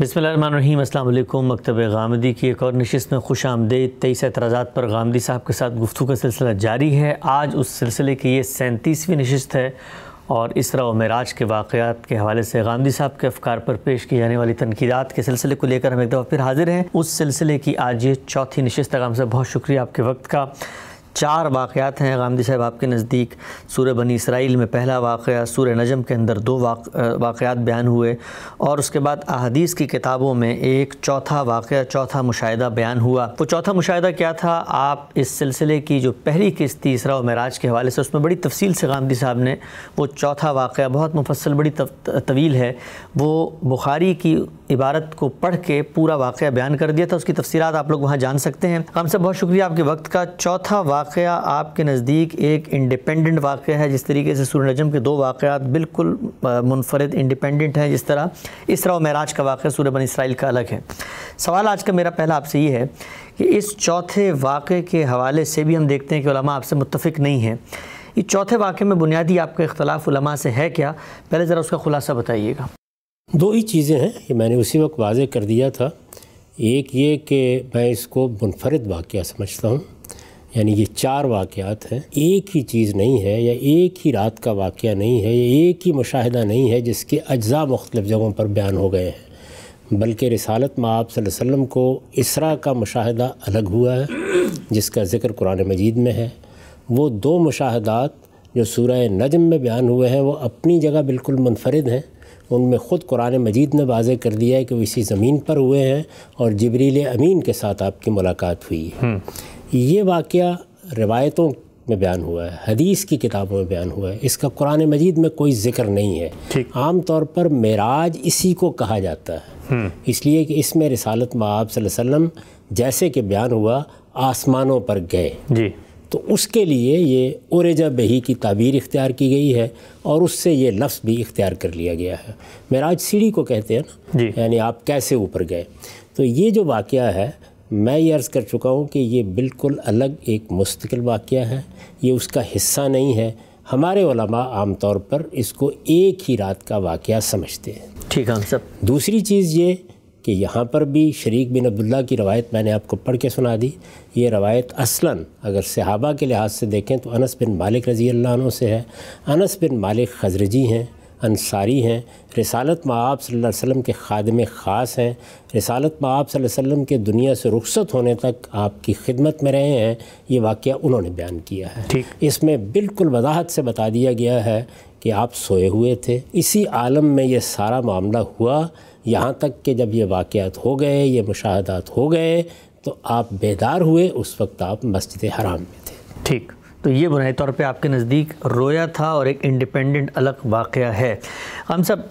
बसमीम अल्लाम मकतब गामदी की एक और नशस्त में खुश आमदेद तेईस एतराज़ा पर गामदी साहब के साथ गुफ्तु का सिलसिला जारी है आज उस सिलसिले की ये सैंतीसवीं नशस्त है और इसरा व मराज के वाक़ात के हवाले से गांधी साहब के अफकार पर पेश की जाने वाली तनकीदात के सिलसिले को लेकर हम एक दफ़ा फिर हाजिर हैं उस सिलसिले की आज ये चौथी नशस्त गाम साहब बहुत शुक्रिया आपके वक्त का चार वाक़ात हैं गांधी साहब आपके नज़दीक सूर बनी इसराइल में पहला वाक़ सूर नजम के अंदर दो वाक़ वाक़ात बयान हुए और उसके बाद अहदीस की किताबों में एक चौथा वाक़ चौथा मुशाह बयान हुआ वो चौथा मुशाह क्या था आप इस सिलसिले की जो पहली किस्त थी इसरा महराज के हवाले से उसमें बड़ी तफसील से गांधी साहब ने वो चौथा वाक़ बहुत मुफसल बड़ी तवील है वो बुखारी की इबारत को पढ़ के पूरा वाक़ बयान कर दिया था उसकी तफसीर आप लोग वहाँ जान सकते हैं हम सब बहुत शुक्रिया आपके वक्त का चौथा वाक़ आपके नज़दीक एक इंडिपेंडेंट वाक़ है जिस तरीके से सूर्य नजम के दो वाक़ात बिल्कुल मुनफरद इंडिपेंडेंट हैं जिस तरह इसरा और महराज का वाक़ सूर्य बन इसराइल का अलग है सवाल आज का मेरा पहला आपसे ये है कि इस चौथे वाक़े के हवाले से भी हम देखते हैं कि आपसे मुतफिक नहीं है ये चौथे वाक़े में बुनियादी आपका इख्तलाफ़ा से है क्या पहले ज़रा उसका खुलासा बताइएगा दो ही चीज़ें हैं ये मैंने उसी वक्त वाजे कर दिया था एक ये कि मैं इसको मुनफरद वाक़ समझता हूँ यानी ये चार वाक़ात हैं एक ही चीज़ नहीं है या एक ही रात का वाक़ नहीं है या एक ही मुशाहिदा नहीं है जिसके अज्जा मुख्तलिफ़ जगहों पर बयान हो गए हैं बल्कि रिसालत में आप वसम को इसरा का मुशाहिदा अलग हुआ है जिसका ज़िक्र कुरान मजीद में है वो दो मुशाहदात जो सूर्य नजम में बयान हुए हैं वो अपनी जगह बिल्कुल मुनफरद हैं तो उनमें ख़ुद कुरान मजीद ने वाजे कर दिया है कि वो इसी ज़मीन पर हुए हैं और जबरील अमीन के साथ आपकी मुलाकात हुई है हम्म। ये वाक़ रवायतों में बयान हुआ है हदीस की किताबों में बयान हुआ है इसका कुरान मजीद में कोई जिक्र नहीं है आम तौर पर मराज इसी को कहा जाता है हम्म। इसलिए कि इसमें रिसालत में आप जैसे कि बयान हुआ आसमानों पर गए जी तो उसके लिए ये उरेजा बही की ताबीर इख्तियार की गई है और उससे ये लफ्ज़ भी इख्तियार कर लिया गया है महराज सीढ़ी को कहते हैं ना यानी आप कैसे ऊपर गए तो ये जो वाक़ है मैं ये अर्ज़ कर चुका हूँ कि ये बिल्कुल अलग एक मुस्तकिल वाक़ है ये उसका हिस्सा नहीं है हमारे आम तौर पर इसको एक ही रात का वाक़ समझते हैं ठीक है सब दूसरी चीज़ ये कि यहाँ पर भी शरीक बिन अब्दुल्ला की रवायत मैंने आपको पढ़ के सुना दी ये रवायत असलन अगर सहाबा के लिहाज से देखें तो अनस बिन मालिक रज़ी अल्लाह से है अनस बिन मालिक खजरजी हैं अंसारी हैं रसालत माब वसल्लम के खादम ख़ास हैं रसालत माब वसल्लम के दुनिया से रुखसत होने तक आपकी खिदमत में रहे हैं ये वाक़ उन्होंने बयान किया है इसमें बिल्कुल वजाहत से बता दिया गया है कि आप सोए हुए थे इसी आलम में ये सारा मामला हुआ यहाँ तक कि जब ये वाक़ात हो गए ये मुशाहदात हो गए तो आप बेदार हुए उस वक्त आप मस्जिद हराम में थे ठीक तो ये बुनियादी तौर पे आपके नज़दीक रोया था और एक इंडिपेंडेंट अलग वाक़ है हम सब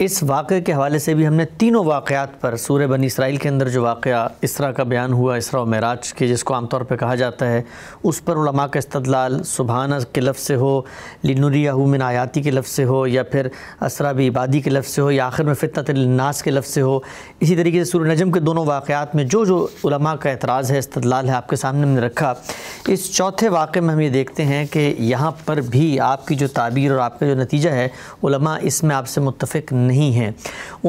इस वाक़े के हवाले से भी हमने तीनों वाक़ात पर सूर्य बन इसराइल के अंदर जो वाक़ इसरा का बयान हुआ इसरा मराज के जिसको आमतौर पर कहा जाता है उस पर उलमा का इस्तलाल सुबहाना के लफ्ज़ से हो लिनुरियाहू मिन आयाती के लफ्ज़ से हो या फिर असरा भी इबादी के लफ्ज़ से हो या आखिर में फ़ितनास के लफ्ज़ से हो इसी तरीके से सूर्य नजम के दोनों वाक़ात में जो जो उलमा का एतराज़ है इस्तलाल है आपके सामने हमने रखा इस चौथे वाक़े में हम ये देखते हैं कि यहाँ पर भी आपकी जो ताबीर और आपका जो नतीजा है इसमें आपसे मुतफ़ नहीं हैं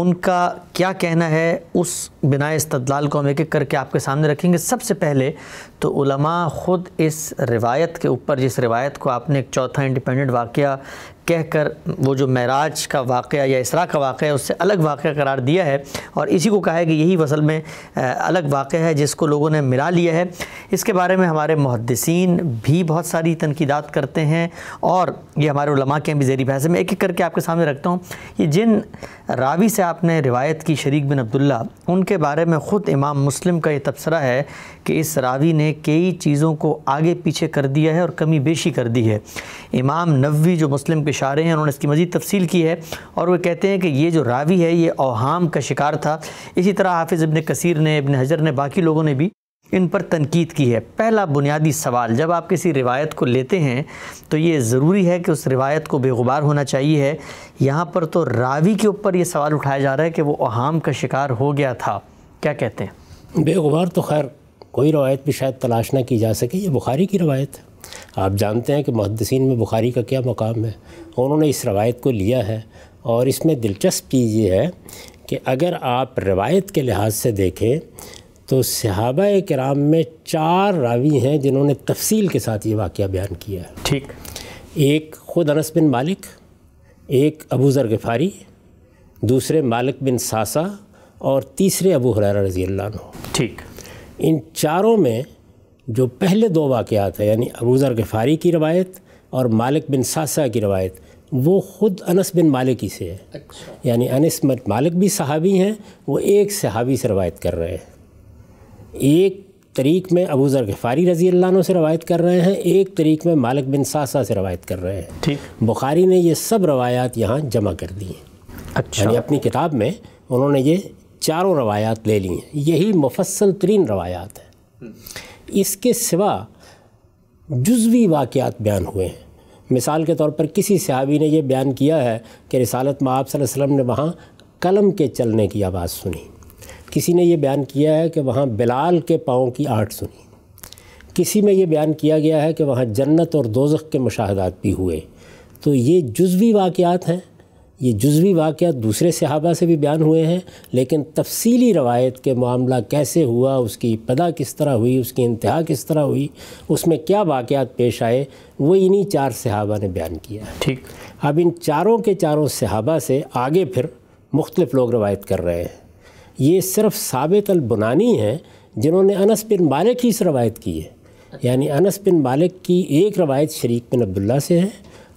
उनका क्या कहना है उस बिना इस्तलाल को हम एक एक करके आपके सामने रखेंगे सबसे पहले तो उलमा ख़ुद इस रिवायत के ऊपर जिस रिवायत को आपने एक चौथा इंडिपेंडेंट वाक़ कहकर वो जो महराज का वाक़ या इसरा का वाक़ है उससे अलग वाक़ करार दिया है और इसी को कहा है कि यही वसल में अलग वाक़ है जिसको लोगों ने मिला लिया है इसके बारे में हमारे मुहदसिन भी बहुत सारी तनकीदात करते हैं और ये हमारे उलमा के भी जेरी बहस में एक एक करके आपके सामने रखता हूँ ये जिन रावी से आपने रिवायत की शरीक बिन अब्दुल्ला उनके बारे में ख़ुद इमाम मुस्लिम का ये तबसरा है कि इस रावी ने कई चीज़ों को आगे पीछे कर दिया है और कमी बेशी कर दी है इमाम नवी जो मुस्लिम के शारे हैं उन्होंने इसकी मज़ीद तफसील की है और वह कहते हैं कि ये जो रावी है ये अहाम का शिकार था इसी तरह हाफिज़ इबन कसीर ने इबन हजर ने बाकी लोगों ने भी इन पर तनकीद की है पहला बुनियादी सवाल जब आप किसी रिवायत को लेते हैं तो ये ज़रूरी है कि उस रिवायत को बेगुबार होना चाहिए है यहाँ पर तो रावी के ऊपर ये सवाल उठाया जा रहा है कि वो अहाम का शिकार हो गया था क्या कहते हैं बेगुबार तो खैर कोई रवायत भी शायद तलाश ना की जा सके ये बुखारी की रवायत है आप जानते हैं कि मुहदसिन में बुखारी का क्या मकाम है उन्होंने इस रवायत को लिया है और इसमें दिलचस्प चीज़ ये है कि अगर आप रवायत के लिहाज से देखें तो सहाबा कराम में चार रावी हैं जिन्होंने तफसील के साथ ये वाक़ बयान किया है ठीक एक ख़ुद अनस बिन मालिक एक अबू ज़र गफ़ारी दूसरे मालिक बिन सासा और तीसरे अबू हुररा रज़ी ठीक इन चारों में जो पहले दो वाक़ात हैं यानी अबूज़र गफ़ारी की रवायत और मालिक बिन सासा की रवायत वो ख़ुद अनस बिन मालिक ही से है अच्छा। यानी अनस मालिक भी सहाबी हैं वो एक सहाबी से रवायत कर रहे हैं एक तरीक में अबूज़र गफ़ारी रजी अल्लाह से रवायत कर रहे हैं एक तरीक में मालिक बिन सासा से रवायत कर रहे हैं ठीक बुखारी ने ये सब रवायात यहाँ जमा कर दी हैं अच्छा यानी अपनी किताब में उन्होंने ये चारों रवायात ले ली हैं यही मुफसल तरीन रवायात हैं इसके सिवा जुजवी वाक़ात बयान हुए हैं मिसाल के तौर पर किसी सहाबी ने यह बयान किया है कि रिसालत में आप ने वहाँ कलम के चलने की आवाज़ सुनी किसी ने यह बयान किया है कि वहाँ बिलाल के पाँव की आठ सुनी किसी में ये बयान किया गया है कि वहाँ जन्नत और दोजख के मुशाहदात भी हुए तो ये जुजवी वाक़ात हैं ये जुजवी वाक़ दूसरे सहाबा से भी बयान हुए हैं लेकिन तफसीली रवायत के मामला कैसे हुआ उसकी पदा किस तरह हुई उसकी इंतहा किस तरह हुई उसमें क्या वाक़ पेश आए वो इन्हीं चार सहाबा ने बयान किया ठीक अब इन चारों के चारों सहाबा से आगे फिर मुख्तलिफ़ लोग रवायत कर रहे हैं ये सिर्फ साबित अलबुनानी हैं जिन्होंने अनस बिन मालिक ही इस रवायत की है यानी अनस बिन मालिक की एक रवायत शरीक बिन अब्दुल्ला से है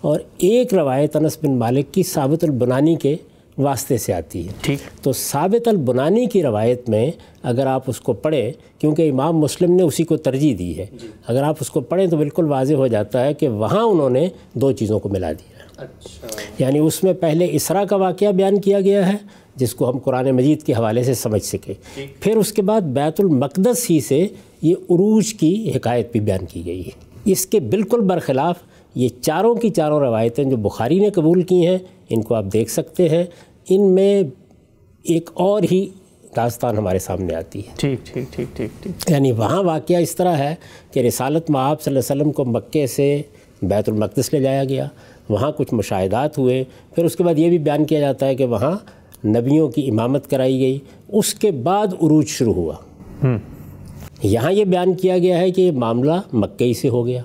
और एक रवायत अनस बिन मालिक की साबित बनानी के वास्ते से आती है ठीक तो साबित बनानी की रवायत में अगर आप उसको पढ़ें क्योंकि इमाम मुस्लिम ने उसी को तरजीह दी है अगर आप उसको पढ़ें तो बिल्कुल वाज हो जाता है कि वहाँ उन्होंने दो चीज़ों को मिला दिया अच्छा यानी उसमें पहले इसरा का वाक़ बयान किया गया है जिसको हम कुरान मजीद के हवाले से समझ सकें फिर उसके बाद बैतुलमक़दस ही से ये उरूज की हकायत भी बयान की गई है इसके बिल्कुल बरखिलाफ़ ये चारों की चारों रवायतें जो बुखारी ने कबूल की हैं इनको आप देख सकते हैं इनमें एक और ही दास्तान हमारे सामने आती है ठीक ठीक ठीक ठीक ठीक यानी वहाँ वाक़ इस तरह है कि रसालत में आप वसल्लम को मक्के से बैतुलमक़दस ले जाया गया वहाँ कुछ मुशाहदात हुए फिर उसके बाद ये भी बयान किया जाता है कि वहाँ नबियों की इमामत कराई गई उसके बाद उरूज शुरू हुआ हम्म। यहाँ ये बयान किया गया है कि ये मामला मक्के से हो गया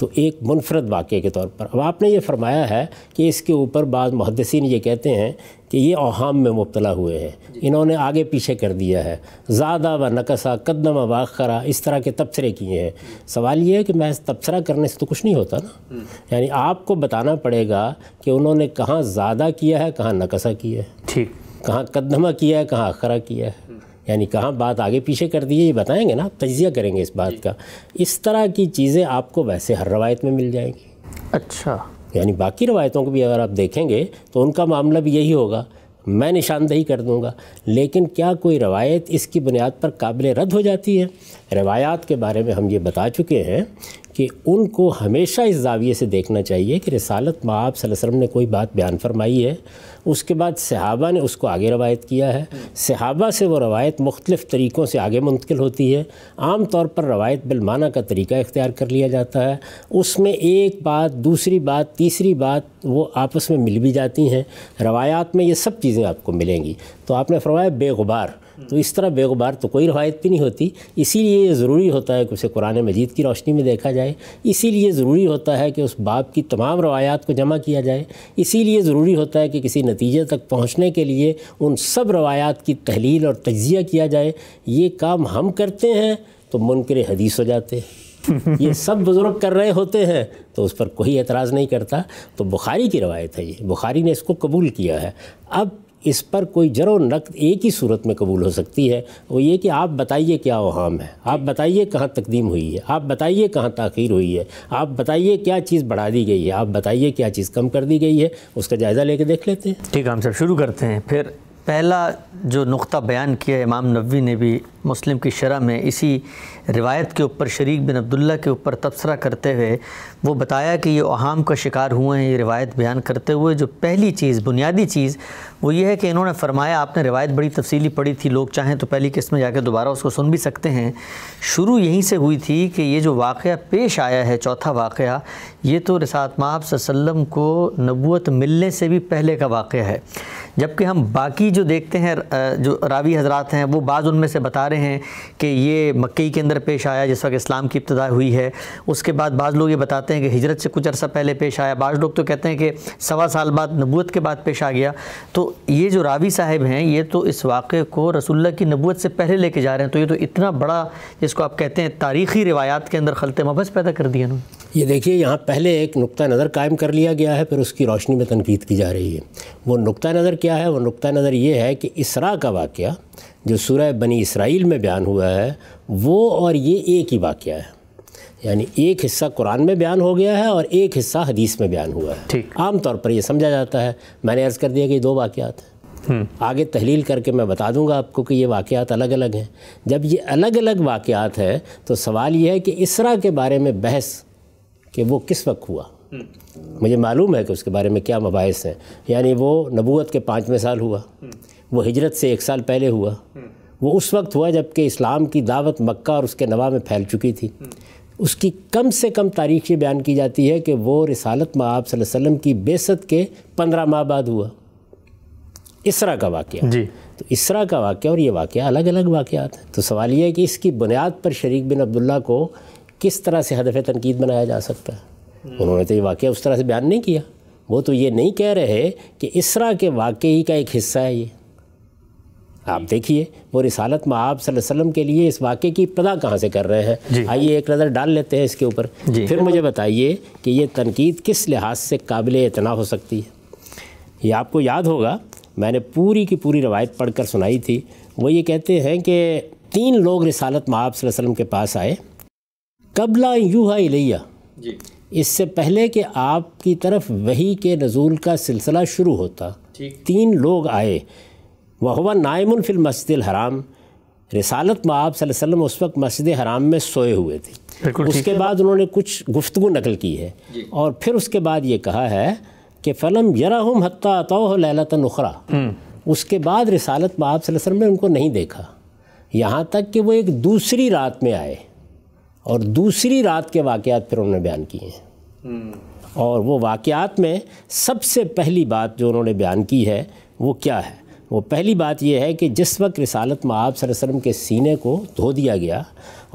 तो एक मुनफरद वाक़े के तौर पर अब आपने ये फरमाया है कि इसके ऊपर बाद मुहदसिन ये कहते हैं कि ये अहम में मुबतला हुए हैं इन्होंने आगे पीछे कर दिया है ज़्यादा व नकसा कदम वाखरा इस तरह के तबसरे किए हैं सवाल ये है कि महज तबसरा करने से तो कुछ नहीं होता ना हम्म। यानी आपको बताना पड़ेगा कि उन्होंने कहाँ ज़्यादा किया है कहाँ नकसा किया है ठीक कहाँ कदमा किया है कहाँ अखरा किया है यानी कहाँ बात आगे पीछे कर दी है ये बताएंगे ना तजिया करेंगे इस बात का इस तरह की चीज़ें आपको वैसे हर रवायत में मिल जाएंगी अच्छा यानी बाकी रवायतों को भी अगर आप देखेंगे तो उनका मामला भी यही होगा मैं निशानदही कर दूंगा लेकिन क्या कोई रवायत इसकी बुनियाद पर काबिल रद्द हो जाती है रवायात के बारे में हम ये बता चुके हैं कि उनको हमेशा इस जाविये से देखना चाहिए कि रसालत आप वसल्लम ने कोई बात बयान फरमाई है उसके बाद सहाबा ने उसको आगे रवायत किया है सहाबा से वो रवायत मुख्तलिफ़ तरीक़ों से आगे मुंतकिल होती है आम तौर पर रवायत बिलमाना का तरीका इख्तियार कर लिया जाता है उसमें एक बात दूसरी बात तीसरी बात वो आपस में मिल भी जाती हैं रवायात में ये सब चीज़ें आपको मिलेंगी तो आपने फरमाया बेगुबार तो इस तरह बेगुबार तो कोई रवायत भी नहीं होती इसीलिए ये ज़रूरी होता है कि उसे कुरान मजीद की रोशनी में देखा जाए इसीलिए ज़रूरी होता है कि उस बाप की तमाम रवायात को जमा किया जाए इसीलिए ज़रूरी होता है कि किसी नतीजे तक पहुँचने के लिए उन सब रवायात की तहलील और तजिया किया जाए ये काम हम करते हैं तो मुनकर हदीस हो जाते हैं ये सब बुज़ुर्ग कर रहे होते हैं तो उस पर कोई एतराज़ नहीं करता तो बुखारी की रवायत है ये बुखारी ने इसको कबूल किया है अब इस पर कोई जरो नकद एक ही सूरत में कबूल हो सकती है वो ये कि आप बताइए क्या अवाम है आप बताइए कहाँ तकदीम हुई है आप बताइए कहाँ तखीर हुई है आप बताइए क्या चीज़ बढ़ा दी गई है आप बताइए क्या चीज़ कम कर दी गई है उसका जायज़ा लेके देख लेते हैं ठीक है हम सब शुरू करते हैं फिर पहला जो नुक़ा बयान किया इमाम नबी ने भी मुस्लिम की शरह में इसी रिवायत के ऊपर शरीक बिन अब्दुल्ला के ऊपर तबसरा करते हुए वो बताया कि ये अहम का शिकार हुए हैं ये रिवायत बयान करते हुए जो पहली चीज़ बुनियादी चीज़ वो ये है कि इन्होंने फरमाया आपने रिवायत बड़ी तफसीली पढ़ी थी लोग चाहें तो पहली किस्त में जाकर दोबारा उसको सुन भी सकते हैं शुरू यहीं से हुई थी कि ये जो वाक़ पेश आया है चौथा वाक़ ये तो रसात माब को नबूत मिलने से भी पहले का वाक़ है जबकि हम बाकी रावी जो देखते हैं जो रावी हजरात हैं वो बाज़ उनमें से बता रहे हैं कि ये मक्ई के अंदर पेश आया जिस वक्त इस्लाम की इब्तदा हुई है उसके बाद बाज़ लोग ये बताते हैं कि हिजरत से कुछ अर्सा पहले पेश आया बाज़ लोग तो कहते हैं कि सवा साल बाद नबूत के बाद पेश आ गया तो ये जो रावी साहब हैं ये तो इस वाक़े को रसुल्ला की नबूत से पहले लेके जा रहे हैं तो ये तो इतना बड़ा जिसको आप कहते हैं तारीखी रिवायात के अंदर खलते मबस पैदा कर दिया उन्होंने ये देखिए यहाँ पहले एक नुक़ नज़र कायम कर लिया गया है फिर उसकी रोशनी में तनकीद की जा रही है वो नुक़ नज़र क्या है वो नुक़ नज़र ये है कि इसरा का वाक़ जो सूरह बनी इसराइल में बयान हुआ है वो और ये एक ही वाक़ है यानी एक हिस्सा कुरान में बयान हो गया है और एक हिस्सा हदीस में बयान हुआ है ठीक आम तौर पर यह समझा जाता है मैंने अर्ज़ कर दिया कि दो वाक़ात हैं हम्म। आगे तहलील करके मैं बता दूंगा आपको कि ये वाक़ात अलग अलग हैं जब ये अलग अलग वाक़ात हैं तो सवाल यह है कि इसरा के बारे में बहस कि वो किस वक्त हुआ हम्म। मुझे मालूम है कि उसके बारे में क्या मबास हैं यानी वो नबूत के पाँचवें साल हुआ हम्म। वो हिजरत से एक साल पहले हुआ हम्म। वो उस वक्त हुआ जबकि इस्लाम की दावत मक्का और उसके नवा में फैल चुकी थी उसकी कम से कम तारीख ये बयान की जाती है कि वो रिसालत माब वसल्लम की बेसत के पंद्रह माह बाद हुआ इसरा का वाक़ जी तो इसरा का वाक़ और ये वाक़ अलग अलग वाक़ हैं तो सवाल ये है कि इसकी बुनियाद पर शरीक बिन अब्दुल्ला को किस तरह से हदफ तनकीद बनाया जा सकता है हम्म। उन्होंने तो ये वाक्य उस तरह से बयान नहीं किया वो तो ये नहीं कह रहे कि इसरा के वाक़ ही का एक हिस्सा है ये आप देखिए वो रिसालत में आप वसल्लम के लिए इस वाक्य की इब्तदा कहाँ से कर रहे हैं आइए एक नज़र डाल लेते हैं इसके ऊपर फिर मुझे बताइए कि ये तनकीद किस लिहाज से काबिल इतना हो सकती है ये आपको याद होगा मैंने पूरी की पूरी रवायत पढ़ कर सुनाई थी वो ये कहते हैं कि तीन लोग रिसालत में आप के पास आए कबला यूहा इलैया इससे पहले कि आपकी तरफ वही के नज़ूल का सिलसिला शुरू होता तीन लोग आए वह हुआ नायमुल फिल मस्जिद हराम रिसालत माब आप उस वक्त मस्जिद हराम में सोए हुए थे उसके बाद उन्होंने कुछ गुफ्तु नकल की है और फिर उसके बाद ये कहा है कि फ़लम जरा हम हत्ता अतो लैलत नखरा हम्म। उसके बाद रिसालत माब आप ने उनको नहीं देखा यहाँ तक कि वो एक दूसरी रात में आए और दूसरी रात के वाक़ात फिर उन्होंने बयान किए हैं हम्म। और वो वाक़ात में सबसे पहली बात जो उन्होंने बयान की है वो क्या है वो पहली बात यह है कि जिस वक्त रिसालत में सर सरसलम के सीने को धो दिया गया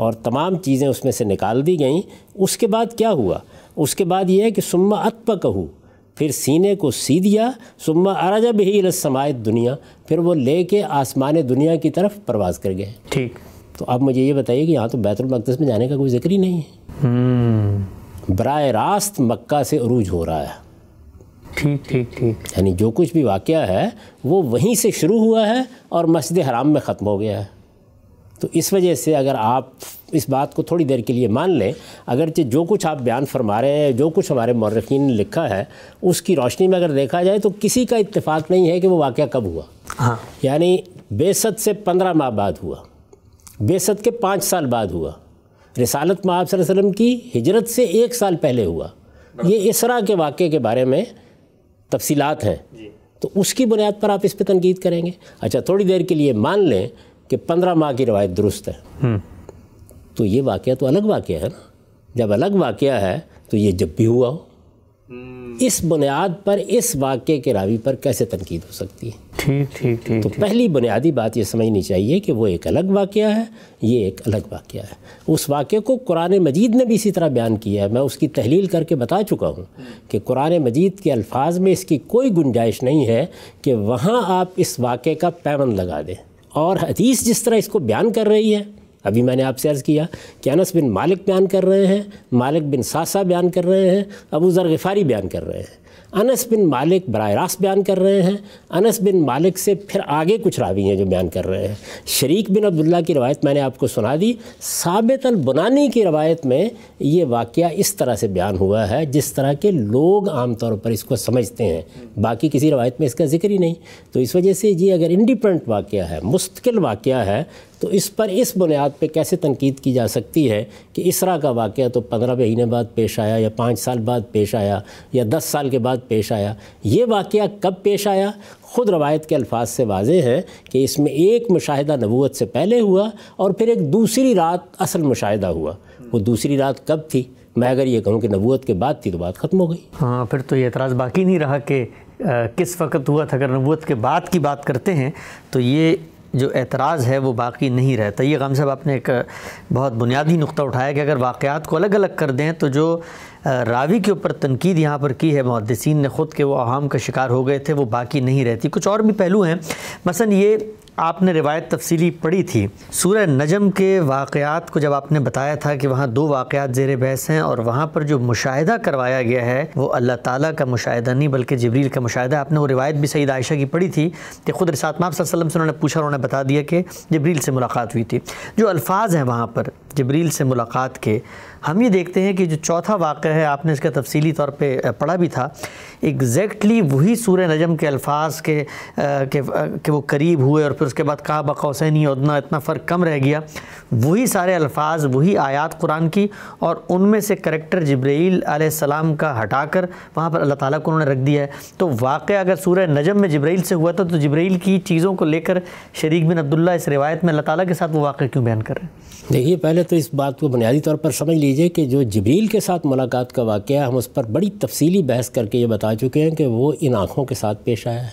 और तमाम चीज़ें उसमें से निकाल दी गईं उसके बाद क्या हुआ उसके बाद यह है कि सुम्मा अतप कहूँ फिर सीने को सी दिया सुम्मा अराजा भी रसमायत दुनिया फिर वो ले के आसमान दुनिया की तरफ परवाज़ कर गए ठीक तो आप मुझे ये बताइए कि यहाँ तो बैतुलमक़दस में जाने का कोई जिक्र ही नहीं है हम्म। बर रास्त मक्का से अरूज हो रहा है ठीक ठीक ठीक यानी जो कुछ भी वाक़ है वो वहीं से शुरू हुआ है और मस्जिद हराम में ख़त्म हो गया है तो इस वजह से अगर आप इस बात को थोड़ी देर के लिए मान लें अगरचे जो कुछ आप बयान फरमा रहे हैं जो कुछ हमारे मौरखीन ने लिखा है उसकी रोशनी में अगर देखा जाए तो किसी का इत्तेफाक नहीं है कि वो वाक़ कब हुआ हाँ यानी बेसत से पंद्रह माह बाद हुआ बेसत के पाँच साल बाद हुआ रिसालत माँ वसल्लम की हिजरत से एक साल पहले हुआ ये इसरा के वाक़े के बारे में तफसीलात हैं तो उसकी बुनियाद पर आप इस पर तनकीद करेंगे अच्छा थोड़ी देर के लिए मान लें कि पंद्रह माह की रवायत दुरुस्त है हम्म। तो ये वाक़ तो अलग वाक़ है ना जब अलग वाक़ है तो ये जब भी हुआ हो हम्म। इस बुनियाद पर इस वाक्य के रावी पर कैसे तनकीद हो सकती है ठीक ठीक ठीक तो पहली बुनियादी बात यह समझनी चाहिए कि वो एक अलग वाक़ है ये एक अलग वाक्य है उस वाक्य को कुरान मजीद ने भी इसी तरह बयान किया है मैं उसकी तहलील करके बता चुका हूँ कि कुरान मजीद के अल्फाज में इसकी कोई गुंजाइश नहीं है कि वहाँ आप इस वाक्य का पैमंद लगा दें और हदीस जिस तरह इसको बयान कर रही है अभी मैंने आपसे अर्ज़ किया कि अनस बिन मालिक बयान कर रहे हैं मालिक बिन सासा बयान कर रहे हैं अबू ज़र गफ़ारी बयान कर रहे हैं अनस बिन मालिक बर रास्त बयान कर रहे हैं अनस बिन मालिक से फिर आगे कुछ रावी हैं जो बयान कर रहे हैं शरीक बिन अब्दुल्ला की रवायत मैंने आपको सुना दी साबित अलबनानी की रवायत में ये वाक़ इस तरह से बयान हुआ है जिस तरह के लोग आम तौर पर इसको समझते हैं बाकी किसी रवायत में इसका जिक्र ही नहीं तो इस वजह से ये अगर इंडिपेंडेंट वाक़ है मुस्तकिल वाक़ है तो इस पर इस बुनियाद पे कैसे तनकीद की जा सकती है कि इसरा का वाक़ तो पंद्रह महीने बाद पेश आया या पाँच साल बाद पेश आया या दस साल के बाद पेश आया ये वाक़ कब पेश आया ख़ुद रवायत के अल्फाज से वाज है कि इसमें एक मुशाहिदा नबूत से पहले हुआ और फिर एक दूसरी रात असल मुशाहिदा हुआ वो दूसरी रात कब थी मैं अगर ये कहूँ कि नबूत के बाद थी तो बात ख़त्म हो गई हाँ फिर तो ये एतराज़ बाकी नहीं रहा कि किस वक्त हुआ था अगर नबूत के बाद की बात करते हैं तो ये जो एतराज़ है वो बाकी नहीं रहता ये गम साहब आपने एक बहुत बुनियादी नुक़ा उठाया कि अगर वाक़ात को अलग अलग कर दें तो जो रावी के ऊपर तनकीद यहाँ पर की है मुहदसिन ने ख़ुद के वो अवाम का शिकार हो गए थे वो बाकी नहीं रहती कुछ और भी पहलू हैं मसा ये आपने रिवायत तफसीली पढ़ी थी सूर्य नजम के वाकयात को जब आपने बताया था कि वहाँ दो वाकयात जेर बहस हैं और वहाँ पर जो मुशाहिदा करवाया गया है वो अल्लाह ताला का मुशाहिदा नहीं बल्कि जबरील का मुशाहिदा आपने वो रिवायत भी सईद आयशा की पढ़ी थी कि खुद रिसात माप से उन्होंने पूछा उन्होंने बता दिया कि जबरील से मुलाकात हुई थी जो अल्फाज हैं वहाँ पर जबरील से मुलाकात के हम ये देखते हैं कि जो चौथा वाक़ है आपने इसका तफसीली तौर पे पढ़ा भी था एग्जैक्टली वही सूर नजम के अल्फाज के, के, के वो करीब हुए और फिर उसके बाद कहा बकौसैनी उतना इतना फ़र्क कम रह गया वही सारे अल्फाज वही आयात कुरान की और उनमें से करेक्टर जब्रैल आसमाम का हटा कर वहाँ पर अल्लाह ताली को उन्होंने रख दिया है तो वाक़ अगर सूर नजम में जब्रैल से हुआ था तो जब्रैल की चीज़ों को लेकर शरीक बिन अब्दुल्ला इस रिवायत में अल्लाह ताली के साथ वो वाक़ क्यों बयान कर रहे हैं देखिए पहले तो इस बात को बुनियादी तौर पर समझ लीजिए लीजिए कि जो जबरील के साथ मुलाकात का वाक़ है हम उस पर बड़ी तफसीली बहस करके ये बता चुके हैं कि वो इन आँखों के साथ पेश आया है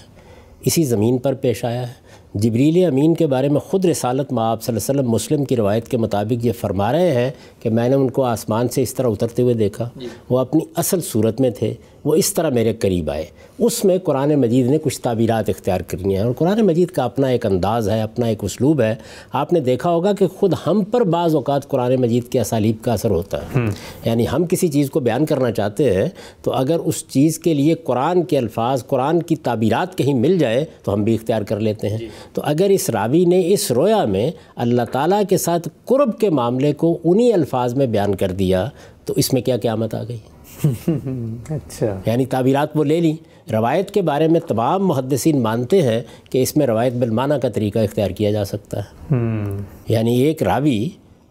इसी ज़मीन पर पेश आया है जबरील अमीन के बारे में ख़ुद रसालत माँ आप वसल्लम मुस्लिम की रवायत के मुताबिक ये फरमा रहे हैं कि मैंने उनको आसमान से इस तरह उतरते हुए देखा वो अपनी असल सूरत में थे वो इस तरह मेरे करीब आए उसमें कुरान मजीद ने कुछ तबीरत इख्तियार करनी है और कुरान मजीद का अपना एक अंदाज़ है अपना एक उसलूब है आपने देखा होगा कि ख़ुद हम पर बाज़ अवत कुरान मजीद के असालीब का असर होता है हम्म। यानी हम किसी चीज़ को बयान करना चाहते हैं तो अगर उस चीज़ के लिए कुरान के अल्फाज कुरान की ताबीरات कहीं मिल जाए तो हम भी इख्तियार कर लेते हैं तो अगर इस रावी ने इस रोया में अल्लाह ताली के साथ कुर्ब के मामले को उन्हीं अल्फाज में बयान कर दिया तो इसमें क्या क्यामत आ गई अच्छा यानी ताबीरत वो ले ली रवायत के बारे में तमाम मुहदसिन मानते हैं कि इसमें रवायत बिलमाना का तरीका इख्तियार किया जा सकता है हम्म। यानी एक रावी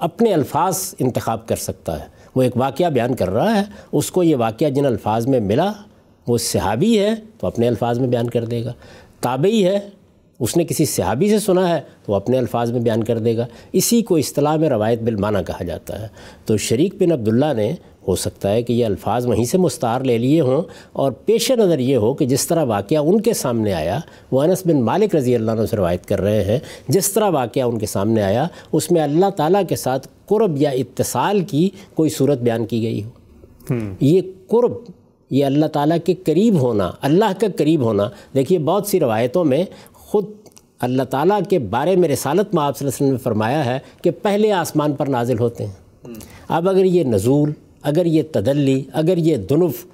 अपने अल्फाज इंतखब कर सकता है वो एक वाक़ बयान कर रहा है उसको ये वाक़ जिन अल्फाज में मिला वो सहाबी है तो अपने अल्फाज में बयान कर देगा ताबई है उसने किसी सहाबी से सुना है तो अपने अल्फाज में बयान कर देगा इसी को असलाह में रवायत बिलमाना कहा जाता है तो शरीक बिन अब्दुल्ला ने हो सकता है कि ये अल्फाज वहीं से मुस्तार ले लिए हों और पेश नज़र ये हो कि जिस तरह वाक़ उनके सामने आया वो अनस बिन मालिक रज़ी अल्लाह से रवायत कर रहे हैं जिस तरह वाक़ उनके सामने आया उसमें अल्लाह ताला के साथ कुरब या इतसाल की कोई सूरत बयान की गई हो हम्म। ये कुरब ये अल्लाह ताला के करीब होना अल्लाह का करीब होना देखिए बहुत सी रवायतों में ख़ुद अल्लाह ताला के बारे में रसालत में आप फरमाया है कि पहले आसमान पर नाजिल होते हैं हम्म। अब अगर ये नज़ूल अगर ये तदल्ली अगर ये दुनुफ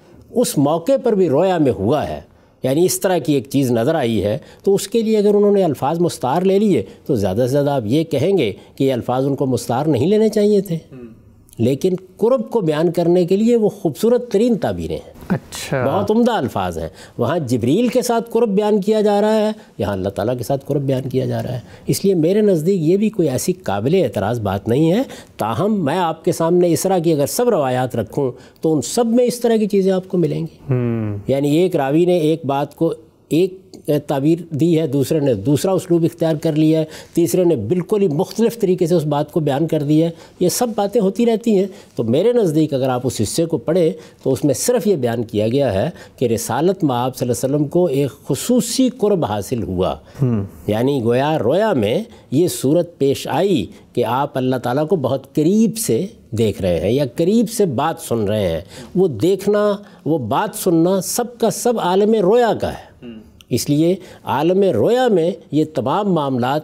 उस मौके पर भी रोया में हुआ है यानी इस तरह की एक चीज़ नज़र आई है तो उसके लिए अगर उन्होंने अल्फाज मुस्तार ले लिए तो ज़्यादा से ज़्यादा आप ये कहेंगे कि ये अल्फाज उनको मुस्तार नहीं लेने चाहिए थे हम्म। लेकिन कुरब को बयान करने के लिए वो खूबसूरत तरीन ताबीरें हैं अच्छा बहुत उम्दा अल्फाज हैं वहाँ जबरील के साथ कुरब बयान किया जा रहा है यहाँ अल्लाह ताला के साथ कुरब बयान किया जा रहा है इसलिए मेरे नज़दीक ये भी कोई ऐसी काबिल एतराज़ बात नहीं है ताहम मैं आपके सामने इस तरह की अगर सब रवायात रखूँ तो उन सब में इस तरह की चीज़ें आपको मिलेंगी हम्म। यानी एक रावी ने एक बात को एक तबीर दी है दूसरे ने दूसरा उसलूब इख्तियार कर लिया है तीसरे ने बिल्कुल ही मुख्तलिफ तरीके से उस बात को बयान कर दिया है ये सब बातें होती रहती हैं तो मेरे नज़दीक अगर आप उस हिस्से को पढ़ें तो उसमें सिर्फ ये बयान किया गया है कि रसालत माब वसम को एक खसूस कुर्ब हासिल हुआ हम्म। यानी गोया रोया में ये सूरत पेश आई कि आप अल्लाह ताली को बहुत करीब से देख रहे हैं या करीब से बात सुन रहे हैं वो देखना वो बात सुनना सब का सब आलम रोया का है हम्म। इसलिए आलम रोया में ये तमाम मामला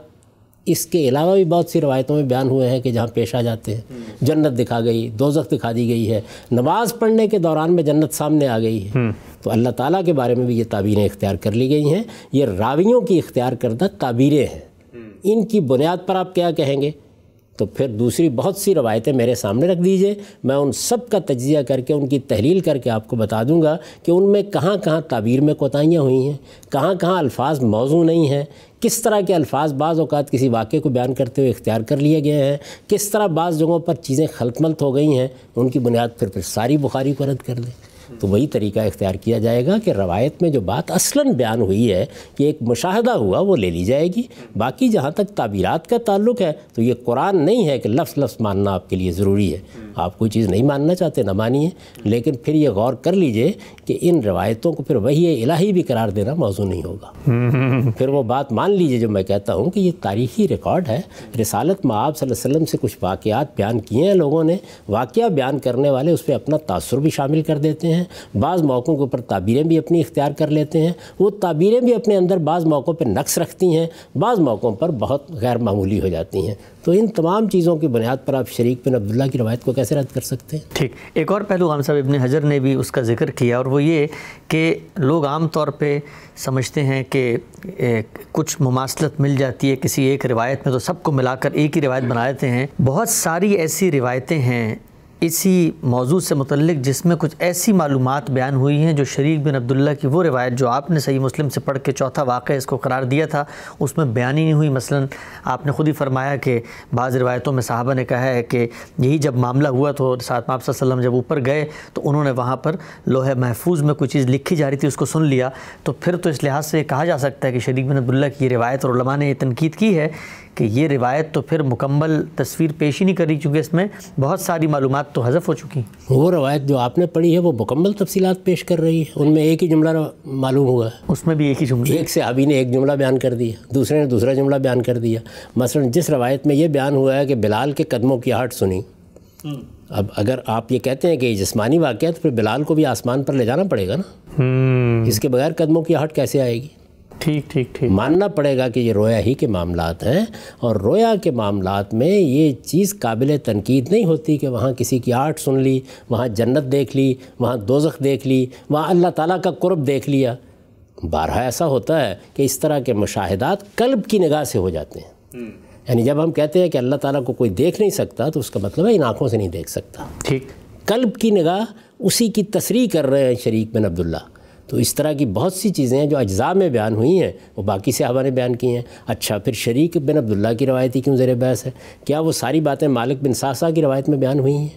इसके अलावा भी बहुत सी रवायतों में बयान हुए हैं कि जहाँ पेश आ जाते हैं हम्म। जन्नत दिखा गई दोजख दिखा दी गई है नमाज़ पढ़ने के दौरान में जन्नत सामने आ गई है हम्म। तो अल्लाह ताला के बारे में भी ये ताबीरें इख्तियार कर ली गई हैं ये रावियों की इख्तियार करदा ताबीरें हैं हम्म। इनकी बुनियाद पर आप क्या कहेंगे तो फिर दूसरी बहुत सी रवायतें मेरे सामने रख दीजिए मैं उन सब का तजिया करके उनकी तहलील करके आपको बता दूंगा कि उनमें कहाँ कहाँ ताबीर में कोताहियाँ हुई हैं कहाँ कहाँ अल्फाज मौजू नहीं हैं किस तरह के अल्फाज बाज़ अवत किसी वाक़े को बयान करते हुए इख्तियार कर लिए गए हैं किस तरह बाज़ जगहों पर चीज़ें खलतमल्त हो गई हैं उनकी बुनियाद फिर फिर सारी बुखारी को रद्द कर दें तो वही तरीका इख्तियार किया जाएगा कि रवायत में जो बात असलन बयान हुई है कि एक मुशाहदा हुआ वो ले ली जाएगी बाकी जहाँ तक ताबीरात का ताल्लुक है तो ये कुरान नहीं है कि लफ्स लफ्स मानना आपके लिए ज़रूरी है आप कोई चीज़ नहीं मानना चाहते ना मानिए लेकिन फिर ये गौर कर लीजिए कि इन रवायतों को फिर वही इलाही भी करार देना मौजू नहीं होगा हम्म। फिर वो बात मान लीजिए जो मैं कहता हूँ कि ये तारीखी रिकॉर्ड है रिसालत में आप वसल्लम से कुछ वाक़ात बयान किए हैं लोगों ने वाक़ बयान करने वाले उस पर अपना तासर भी शामिल कर देते हैं बाज़ मौक़ों के ऊपर ताबीरें भी अपनी इख्तियार कर लेते हैं वो ताबीरें भी अपने अंदर बाज़ मौक़ों पर नक्स रखती हैं बाज़ मौक़ों पर बहुत गैर मामूली हो जाती हैं तो इन तमाम चीज़ों की बुनियाद पर आप शरीक बिन अब्दुल्ला की रवायत को कैसे रद्द कर सकते हैं ठीक एक और पहलू आम साहब इबन हजर ने भी उसका जिक्र किया और वो ये कि लोग आम तौर पे समझते हैं कि कुछ मुमासलत मिल जाती है किसी एक रिवायत में तो सबको मिलाकर एक ही रिवायत बना देते हैं बहुत सारी ऐसी रिवायतें हैं इसी मौजू से मतलब जिसमें कुछ ऐसी मालूम बयान हुई हैं जो शरीक बिन अब्दुल्ला की वो रिवायत जो आपने सही मुस्लिम से पढ़ के चौथा वाक़ इसको करार दिया था उसमें बयान ही नहीं हुई मसलन आपने ख़ुद ही फरमाया कि बाज़ रवायतों में साहबा ने कहा है कि यही जब मामला हुआ तो साथ में आप वसम जब ऊपर गए तो उन्होंने वहाँ पर लोहे महफूज में कोई चीज़ लिखी जा रही थी उसको सुन लिया तो फिर तो इस लिहाज से कहा जा सकता है कि शरीक बिन अब्दुल्ला की रिवायत और ने ये तनकीद की है कि ये रिवायत तो फिर मुकम्मल तस्वीर पेश ही नहीं करी चूँकि इसमें बहुत सारी मालूम तो हज़फ हो चुकी हैं वो रवायत जो आपने पढ़ी है वो मुकम्मल तफसीत पेश कर रही है उनमें एक ही जुमला मालूम हुआ है उसमें भी एक ही जुमला एक से अभी ने एक जुमला बयान कर दिया दूसरे ने दूसरा जुमला बयान कर दिया मसलन जिस रवायत में ये बयान हुआ है कि बिलाल के कदमों की आहट सुनी हम्म। अब अगर आप ये कहते हैं कि जिसमानी वाक़ तो फिर बिलाल को भी आसमान पर ले जाना पड़ेगा ना हम्म। इसके बगैर कदमों की आहट कैसे आएगी ठीक ठीक ठीक मानना पड़ेगा कि ये रोया ही के मामलात हैं और रोया के मामलात में ये चीज़ काबिल तनकीद नहीं होती कि वहाँ किसी की आर्ट सुन ली वहाँ जन्नत देख ली वहाँ दोजख देख ली वहाँ अल्लाह ताला का कुर्ब देख लिया बारह ऐसा होता है कि इस तरह के मुशाहदात कल्ब की निगाह से हो जाते हैं हम्म। यानी जब हम कहते हैं कि अल्लाह ताला को कोई देख नहीं सकता तो उसका मतलब है इन आँखों से नहीं देख सकता ठीक कल्ब की निगाह उसी की तस्री कर रहे हैं शरीक बिन अब्दुल्ला तो इस तरह की बहुत सी चीज़ें हैं जो अज्जा में बयान हुई हैं वो बाकी से हमारे बयान की हैं अच्छा फिर शरीक बिन अब्दुल्ला की रवायती क्यों ज़र बहस है क्या वो सारी बातें मालिक बिन सासा की रवायत में बयान हुई हैं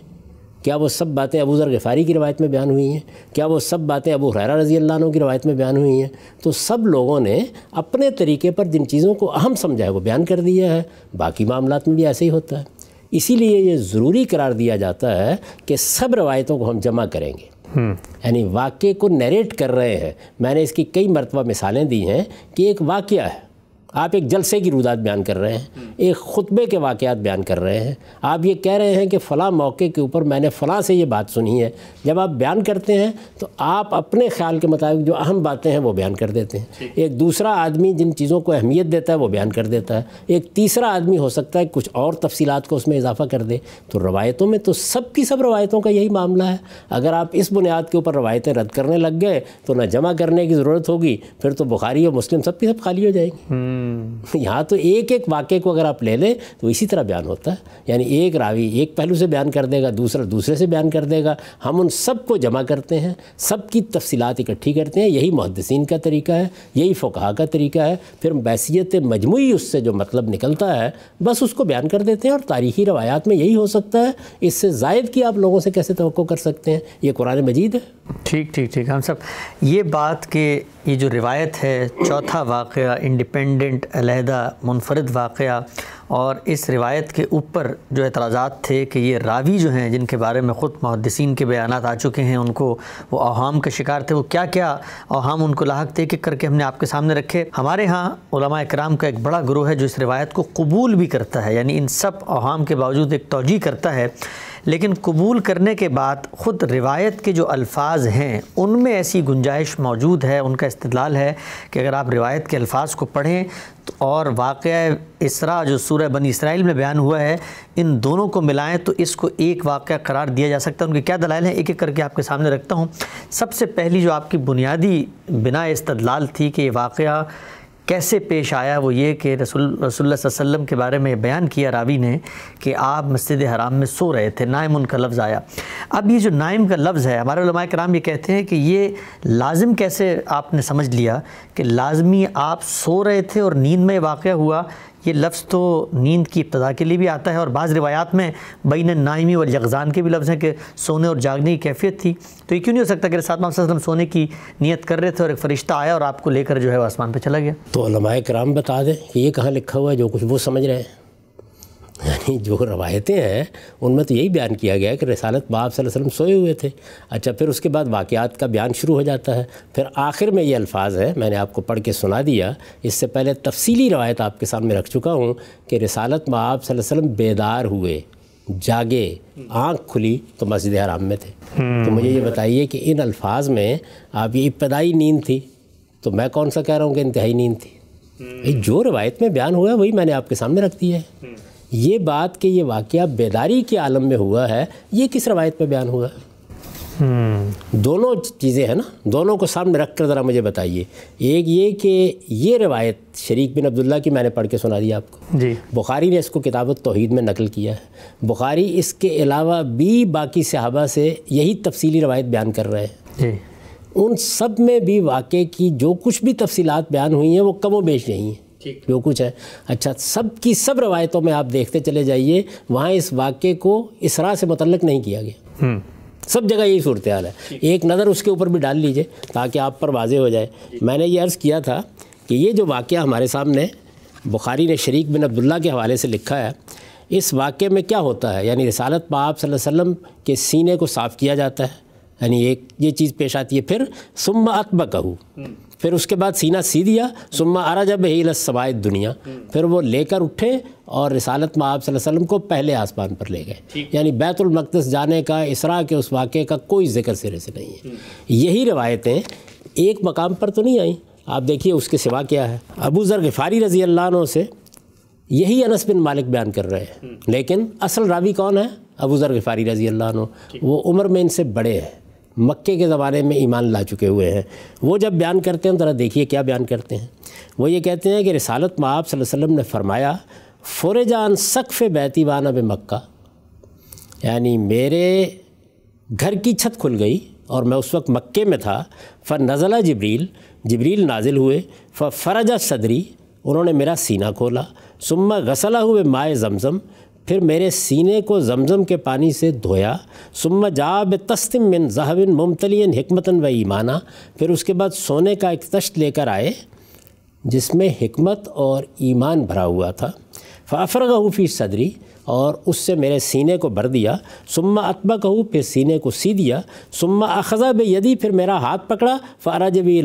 क्या वो सब बातें अबू ज़र गफ़ारी की रवायत में बयान हुई हैं क्या वो सब बातें अबू हरारा रजी अल्लाह की रवायत में बयान हुई हैं तो सब लोगों ने अपने तरीके पर जिन चीज़ों को अहम समझा है वो बयान कर दिया है बाकी मामला में भी ऐसे ही होता है इसीलिए ये ज़रूरी करार दिया जाता है कि सब रवायतों को हम जमा करेंगे यानी वाक्य को नरेट कर रहे हैं मैंने इसकी कई मरतबा मिसालें दी हैं कि एक वाक्य है आप एक जलसे की रुदात बयान कर रहे हैं एक ख़ुतबे के वाक़ात बयान कर रहे हैं आप ये कह रहे हैं कि फ़लाँ मौके के ऊपर मैंने फ़लाँ से ये बात सुनी है जब आप बयान करते हैं तो आप अपने ख्याल के मुताबिक जो अहम बातें हैं वो बयान कर देते हैं एक दूसरा आदमी जिन चीज़ों को अहमियत देता है वो बयान कर देता है एक तीसरा आदमी हो सकता है कुछ और तफसीत को उसमें इजाफ़ा कर दे तो रवायतों में तो सब की सब रवायतों का यही मामला है अगर आप इस बुनियाद के ऊपर रवायतें रद्द करने लग गए तो ना जमा करने की ज़रूरत होगी फिर तो बुखारी और मुस्लिम सब की सब खाली हो जाएगी हम्म। हम्म। यहाँ तो एक एक वाक्य को अगर आप ले लें तो इसी तरह बयान होता है यानी एक रावी एक पहलू से बयान कर देगा दूसरा दूसरे से बयान कर देगा हम उन सब को जमा करते हैं सब की इकट्ठी करते हैं यही मुहदसिन का तरीका है यही फ़ुकहा का तरीका है फिर बैसीत मजमू उससे जो मतलब निकलता है बस उसको बयान कर देते हैं और तारीखी रवायात में यही हो सकता है इससे जायद की आप लोगों से कैसे तो कर सकते हैं ये कुरान मजीद है ठीक ठीक ठीक हम सब ये बात कि ये जो रिवायत है चौथा वाक़ इंडिपेंडेंट अलहदा मुनफरद वाक़ और इस रिवायत के ऊपर जो एतराजा थे कि ये रावी जो हैं जिनके बारे में ख़ुद महदसिन के बयान आ चुके हैं उनको वो अवाम के शिकार थे वो क्या क्या अवाम उनको लाक थे कि करके हमने आपके सामने रखे हमारे यहाँ कराम का एक बड़ा ग्रोह है जो इस रिवायत को कबूल भी करता है यानी इन सब अवाम के बावजूद एक तोजी करता है लेकिन कबूल करने के बाद ख़ुद रिवायत के जो अल्फाज हैं उनमें ऐसी गुंजाइश मौजूद है उनका इस्तलाल है कि अगर आप रिवायत के अल्फाज को पढ़ें तो और वाक़ इसरा जो सूर्य बनी इसराइल में बयान हुआ है इन दोनों को मिलाएं तो इसको एक वाक़ करार दिया जा सकता है उनके क्या दलाल हैं एक एक करके आपके सामने रखता हूँ सबसे पहली जो आपकी बुनियादी बिना इस्तलाल थी कि ये वाक़ कैसे पेश आया वो ये कि रसूल रसोल्ला वसम के बारे में बयान किया रावी ने कि आप मस्जिद हराम में सो रहे थे नायम उनका लफ्ज़ आया अब ये जो नाइम का लफ्ज़ है हमारे कराम ये कहते हैं कि ये लाजिम कैसे आपने समझ लिया कि लाजमी आप सो रहे थे और नींद में वाक़ हुआ ये लफ्ज़ तो नींद की इब्तदा के लिए भी आता है और बाज़ रिवायात में बैन नाइमी और यकज़ान के भी लफ्ज़ हैं कि सोने और जागने की कैफियत थी तो ये क्यों नहीं हो सकता कि साथ में सोने की नीयत कर रहे थे और एक फ़रिश्ता आया और आपको लेकर जो है आसमान पर चला गया तो कराम बता दें कि ये कहाँ लिखा हुआ है जो कुछ वो समझ रहे हैं यानी जो रवायतें हैं उनमें तो यही बयान किया गया है कि रसालत बाप वसल्लम सोए हुए थे अच्छा फिर उसके बाद वाक़ात का बयान शुरू हो जाता है फिर आखिर में ये अल्फाज है मैंने आपको पढ़ के सुना दिया इससे पहले तफसीली रवायत आपके सामने रख चुका हूँ कि रसालत बाप वसल्लम बेदार हुए जागे आँख खुली तो मस्जिद हराम में थे तो मुझे ये बताइए कि इन अल्फाज में आप ये इब्तदाई नींद थी तो मैं कौन सा कह रहा हूँ कि इंतहाई नींद थी जो रवायत में बयान हुआ है वही मैंने आपके सामने रख दिया है ये बात कि ये वाक़ बेदारी के आलम में हुआ है ये किस रवायत में बयान हुआ है हम्म। दोनों चीज़ें हैं ना दोनों को सामने रख कर ज़रा मुझे बताइए एक ये कि ये रवायत शरीक बिन अब्दुल्ला की मैंने पढ़ के सुना दी आपको जी बुखारी ने इसको किताब तोहहीद में नकल किया है बुखारी इसके अलावा भी बाकी सहाबा से यही तफसीली रवायत बयान कर रहे हैं जी उन सब में भी वाक़े की जो कुछ भी तफसीत बयान हुई हैं वो कमो बेश यही हैं जो कुछ है अच्छा सब की सब रवायतों में आप देखते चले जाइए वहाँ इस वाक्य को इसरा से मुतलक नहीं किया गया हम्म। सब जगह यही सूरत हाल है एक नज़र उसके ऊपर भी डाल लीजिए ताकि आप पर वाजे हो जाए मैंने ये अर्ज़ किया था कि ये जो वाक़ हमारे सामने बुखारी ने शरीक बिन अब्दुल्ला के हवाले से लिखा है इस वाक़े में क्या होता है यानी रसालत पाप वसल्लम के सीने को साफ़ किया जाता है यानी एक ये चीज़ पेश आती है फिर सुम्मा अतबा कहूँ हम्म। फिर उसके बाद सीना सी दिया सुम्मा आरा जब ही लसवाय दुनिया फिर वो लेकर उठे और रिसालत में आप वसल्लम को पहले आसमान पर ले गए यानी बैतुलमक़दस जाने का इसरा के उस वाक़े का कोई जिक्र सिरे से नहीं है हम्म। यही रिवायतें एक मकाम पर तो नहीं आई आप देखिए उसके सिवा क्या है अबू ज़र गफ़ारी रज़ी अल्लाह से यही अनस बिन मालिक बयान कर रहे हैं हम्म। लेकिन असल रावी कौन है अबू ज़र गफ़ारी रज़ी अल्लाह वो उम्र में इनसे बड़े हैं मक्के के ज़माने में ईमान ला चुके हुए हैं वो जब बयान करते हैं तो ज़रा देखिए क्या बयान करते हैं वो ये कहते हैं कि रसालत में आप वसम ने फरमाया फ़ुर जान सकफ़ बैतीबाना बे मक्का यानी मेरे घर की छत खुल गई और मैं उस वक्त मक्के में था फ़र नज़ला जबरील जबरील नाजिल हुए फ़रजा सदरी उन्होंने मेरा सीना खोला सुम्मा गसला हुए माए जमज़म फिर मेरे सीने को जमजम के पानी से धोया सुम्मा जाब तस्तिम बिन जहाबिन मुमतलिन हमतन व ईमाना फिर उसके बाद सोने का एक तश्त लेकर आए जिसमें हमत और ईमान भरा हुआ था फ़ाफ़र गहूफ़ी सदरी और उससे मेरे सीने को भर दिया सुम्मा अतबा कहूँ फिर सीने को सी दिया सुम्मा अखज़ा बे यदि फिर मेरा हाथ पकड़ा फ़ारा जबी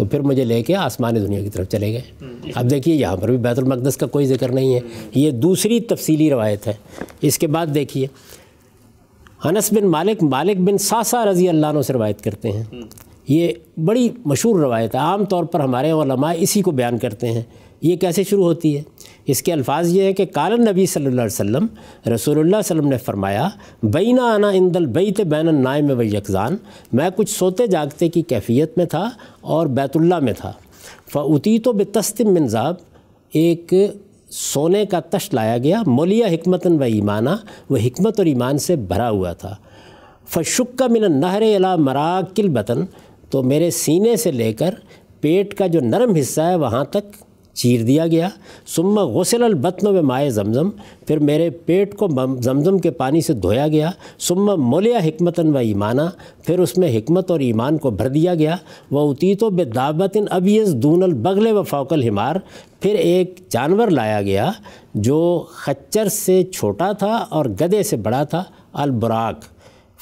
तो फिर मुझे लेके आसमानी दुनिया की तरफ चले गए अब देखिए यहाँ पर भी बैतुलमक़दस का कोई जिक्र नहीं है ये दूसरी तफसीली रवायत है इसके बाद देखिए अनस बिन मालिक मालिक बिन सासा रज़ी अल्लाह से रवायत करते हैं ये बड़ी मशहूर रवायत है आम तौर पर हमारे ओलमा इसी को बयान करते हैं ये कैसे शुरू होती है इसके अल्फाज ये है कि काल नबी सल्लल्लाहु अलैहि वसल्लम रसूलुल्लाह वसल्लम ने फरमाया बैना आना इंदल बैत बैन नाय में यकजान मैं कुछ सोते जागते की कैफियत में था और बैतुल्ला में था फ़ती तो बेतस्तम मिनजाब एक सोने का तश लाया गया मोलिया हमतन व ईमाना वह हमत और ईमान से भरा हुआ था फशुक्का मिन नहर अला मराकिल बतन तो मेरे सीने से लेकर पेट का जो नरम हिस्सा है वहाँ तक चीर दिया गया सुम्मा गसल बतन में माए जमज़म फिर मेरे पेट को जमज़म के पानी से धोया गया सुम्मा मोलिया हमतन व ईमाना फिर उसमें हमत और ईमान को भर दिया गया व उतीतो दावतिन अबियस दूनल बगले व फ़ौकल हिमार फिर एक जानवर लाया गया जो खच्चर से छोटा था और गदे से बड़ा था अलबराक